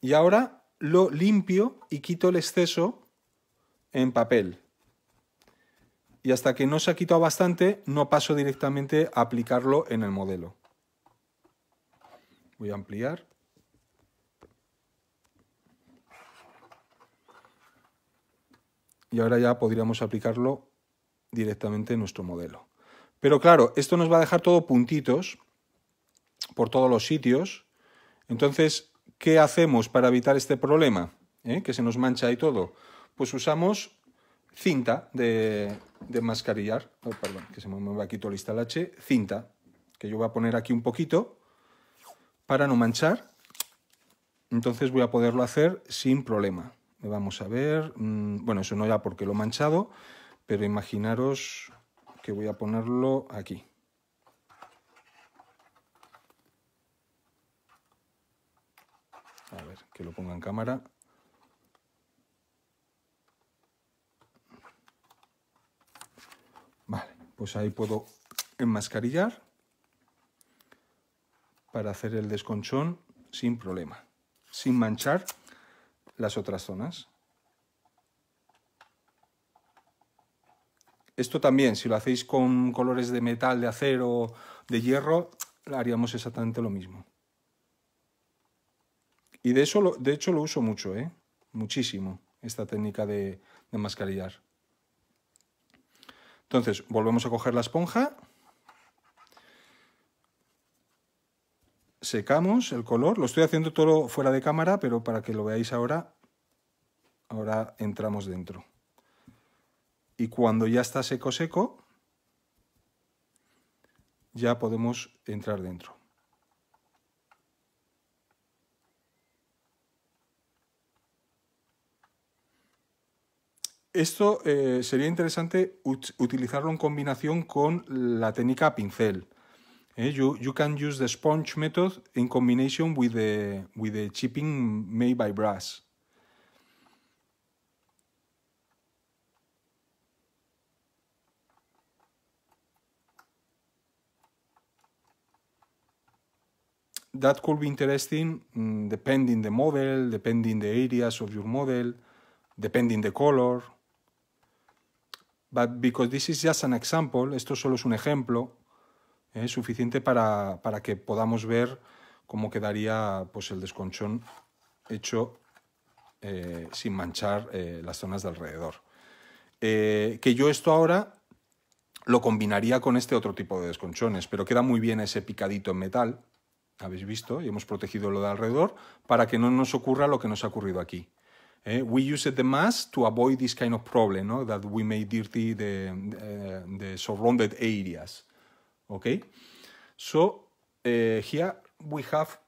Y ahora lo limpio y quito el exceso en papel. Y hasta que no se ha quitado bastante, no paso directamente a aplicarlo en el modelo. Voy a ampliar. y ahora ya podríamos aplicarlo directamente en nuestro modelo. Pero claro, esto nos va a dejar todo puntitos por todos los sitios. Entonces, ¿qué hacemos para evitar este problema? Eh, que se nos mancha y todo. Pues usamos cinta de, mascarillar. Oh, perdón, que se me mueve aquí todo el instalache. Cinta, que yo voy a poner aquí un poquito para no manchar. Entonces voy a poderlo hacer sin problema. Vamos a ver. Mm, bueno, eso no ya porque lo he manchado, pero imaginaros que voy a ponerlo aquí. A ver, que lo ponga en cámara. Vale, pues ahí puedo enmascarillar para hacer el desconchón sin problema, sin manchar las otras zonas. Esto también, si lo hacéis con colores de metal, de acero, de hierro, haríamos exactamente lo mismo. Y de, eso, de hecho lo uso mucho, ¿eh? muchísimo, esta técnica de, de mascarillar. Entonces, volvemos a coger la esponja. secamos el color. Lo estoy haciendo todo fuera de cámara, pero para que lo veáis ahora, ahora entramos dentro. Y cuando ya está seco seco, ya podemos entrar dentro. Esto eh, sería interesante utilizarlo en combinación con la técnica pincel. Eh, you, you can use the sponge method in combination with the, with the chipping made by brass. that could be interesting mm, depending the model, depending the areas of your model, depending the color. But because this is just an example, esto solo es un ejemplo, es suficiente para, que podamos ver cómo quedaría pues, el desconchón hecho eh, sin manchar eh, las zonas de alrededor. Eh, que yo esto ahora lo combinaría con este otro tipo de desconchones, pero queda muy bien ese picadito en metal, habéis visto, y hemos protegido lo de alrededor para que no nos ocurra lo que nos ha ocurrido aquí. we use the mask to avoid this kind of problem, ¿no? that we may dirty the, the surrounded areas. okay so uh, here we have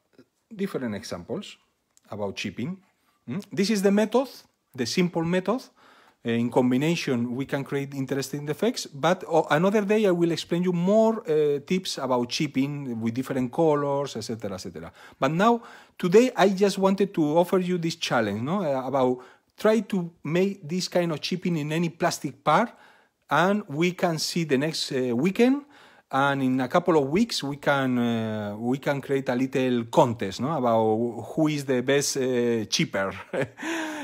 different examples about chipping mm? this is the method the simple method uh, in combination we can create interesting effects but oh, another day i will explain you more uh, tips about chipping with different colors etc etc but now today i just wanted to offer you this challenge no uh, about try to make this kind of chipping in any plastic part and we can see the next uh, weekend and in a couple of weeks we can uh, we can create a little contest no? about who is the best uh, cheaper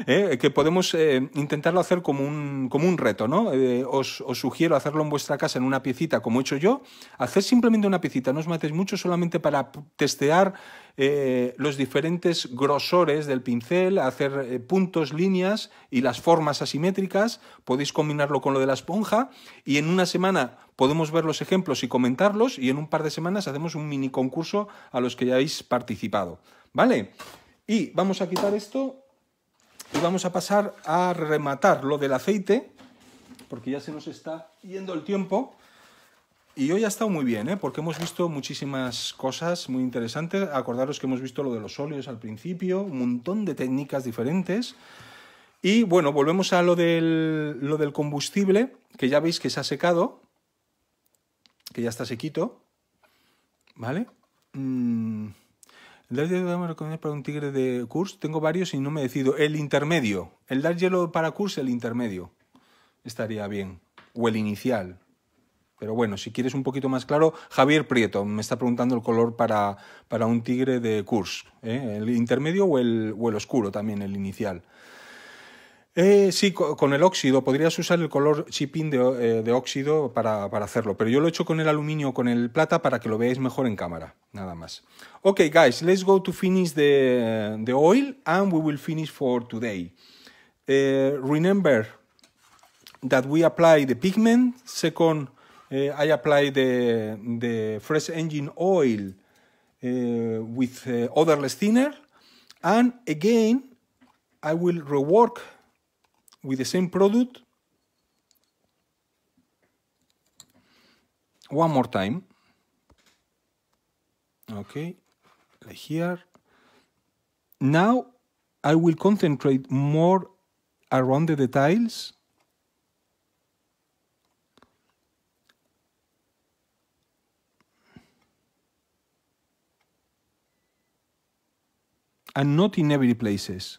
¿eh? que podemos eh, intentarlo hacer como un, como un reto no eh, os, os, sugiero hacerlo en vuestra casa en una piecita como he hecho yo hacer simplemente una piecita no os matéis mucho solamente para testear los diferentes grosores del pincel hacer puntos líneas y las formas asimétricas podéis combinarlo con lo de la esponja y en una semana podemos ver los ejemplos y comentarlos y en un par de semanas hacemos un mini concurso a los que ya habéis participado. ¿Vale? Y vamos a quitar esto y vamos a pasar a rematar lo del aceite, porque ya se nos está yendo el tiempo. Y hoy ha estado muy bien, ¿eh? porque hemos visto muchísimas cosas muy interesantes. Acordaros que hemos visto lo de los óleos al principio, un montón de técnicas diferentes. Y bueno, volvemos a lo del, lo del combustible, que ya veis que se ha secado, que ya está sequito, ¿vale? Mm, el Dark Yellow para un tigre de Kurs. Tengo varios y no me decido. El intermedio. El Dark Yellow para Kurs, el intermedio. Estaría bien. O el inicial. Pero bueno, si quieres un poquito más claro, Javier Prieto me está preguntando el color para, un tigre de Kurs. ¿eh? El intermedio o el, o el oscuro también, el inicial. Eh, sí, con el óxido. Podrías usar el color chipping eh, de, óxido para, hacerlo. Pero yo lo he hecho con el aluminio con el plata para que lo veáis mejor en cámara. Nada más. Ok, guys, let's go to finish the, oil and we will finish for today. Eh, remember that we apply the pigment. Second, I apply the, fresh engine oil with other thinner. And again, I will rework with the same product one more time okay like here now I will concentrate more around the details and not in every places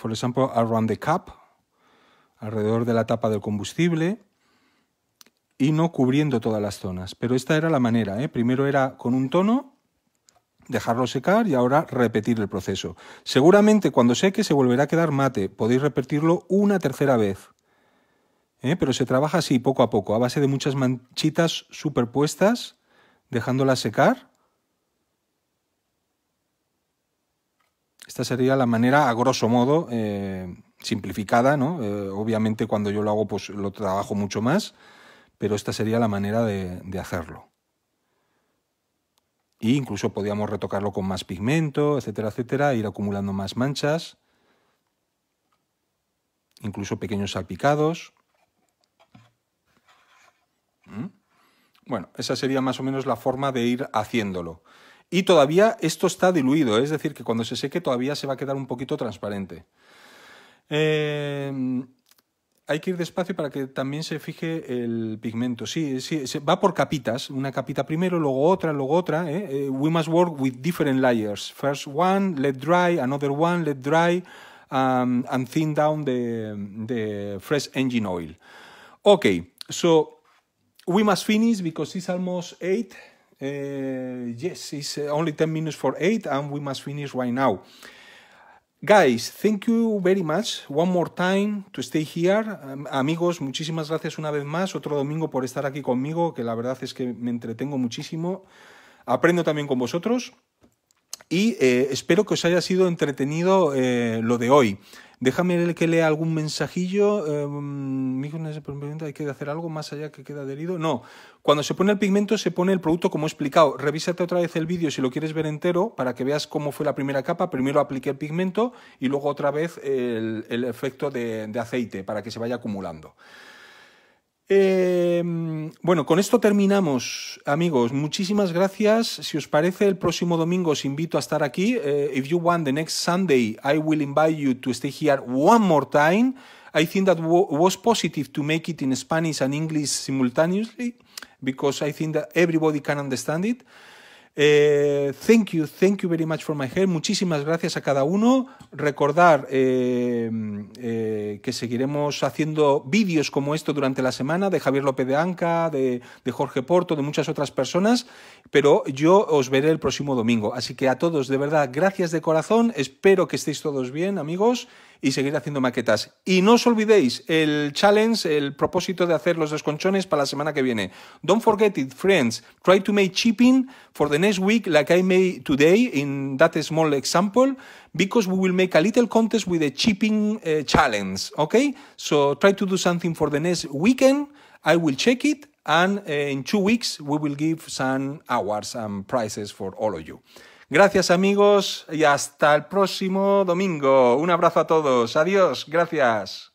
Por ejemplo, around the cap, alrededor de la tapa del combustible y no cubriendo todas las zonas. Pero esta era la manera. ¿eh? Primero era con un tono, dejarlo secar y ahora repetir el proceso. Seguramente cuando seque se volverá a quedar mate. Podéis repetirlo una tercera vez. ¿eh? Pero se trabaja así poco a poco, a base de muchas manchitas superpuestas, dejándolas secar Esta sería la manera, a grosso modo, eh, simplificada, ¿no? Eh, obviamente cuando yo lo hago, pues lo trabajo mucho más, pero esta sería la manera de, hacerlo. E incluso podíamos retocarlo con más pigmento, etcétera, etcétera, ir acumulando más manchas, incluso pequeños salpicados. ¿Mm? Bueno, esa sería más o menos la forma de ir haciéndolo. Y todavía esto está diluido, es decir, que cuando se seque todavía se va a quedar un poquito transparente. Eh, hay que ir despacio para que también se fije el pigmento. Sí, sí, va por capitas. Una capita primero, luego otra, luego otra. ¿eh? Eh, we must work with different layers. First one, let dry. Another one, let dry. Um, and thin down the, fresh engine oil. Ok, so we must finish because it's almost 8. Eh, yes, it's uh, only 10 minutes for 8 and we must finish right now. Guys, thank you very much. One more time to stay here. amigos, muchísimas gracias una vez más. Otro domingo por estar aquí conmigo, que la verdad es que me entretengo muchísimo. Aprendo también con vosotros. Y eh, espero que os haya sido entretenido eh, lo de hoy. Déjame que lea algún mensajillo. Em, ¿Hay que hacer algo más allá que queda adherido? No. Cuando se pone el pigmento, se pone el producto como he explicado. Revísate otra vez el vídeo si lo quieres ver entero para que veas cómo fue la primera capa. Primero apliqué el pigmento y luego otra vez el, efecto de aceite para que se vaya acumulando. Em, bueno, con esto terminamos, amigos. Muchísimas gracias. Si os parece, el próximo domingo os invito a estar aquí. Eh, if you want, the next Sunday, I will invite you to stay here one more time. I think that was positive to make it in Spanish and English simultaneously because I think that everybody can understand it. Eh, thank you, thank you very much for my help. Muchísimas gracias a cada uno. Recordar eh, eh, que seguiremos haciendo vídeos como esto durante la semana de Javier López de Anca, de, Jorge Porto, de muchas otras personas, pero yo os veré el próximo domingo. Así que a todos, de verdad, gracias de corazón. Espero que estéis todos bien, amigos y seguir haciendo maquetas. Y no os olvidéis el challenge, el propósito de hacer los desconchones para la semana que viene. Don't forget it, friends. Try to make chipping for the next week like I made today in that small example because we will make a little contest with the chipping eh, challenge, okay? So try to do something for the next weekend. I will check it and eh, in two weeks we will give some awards and prizes for all of you. Gracias amigos y hasta el próximo domingo. Un abrazo a todos. Adiós. Gracias.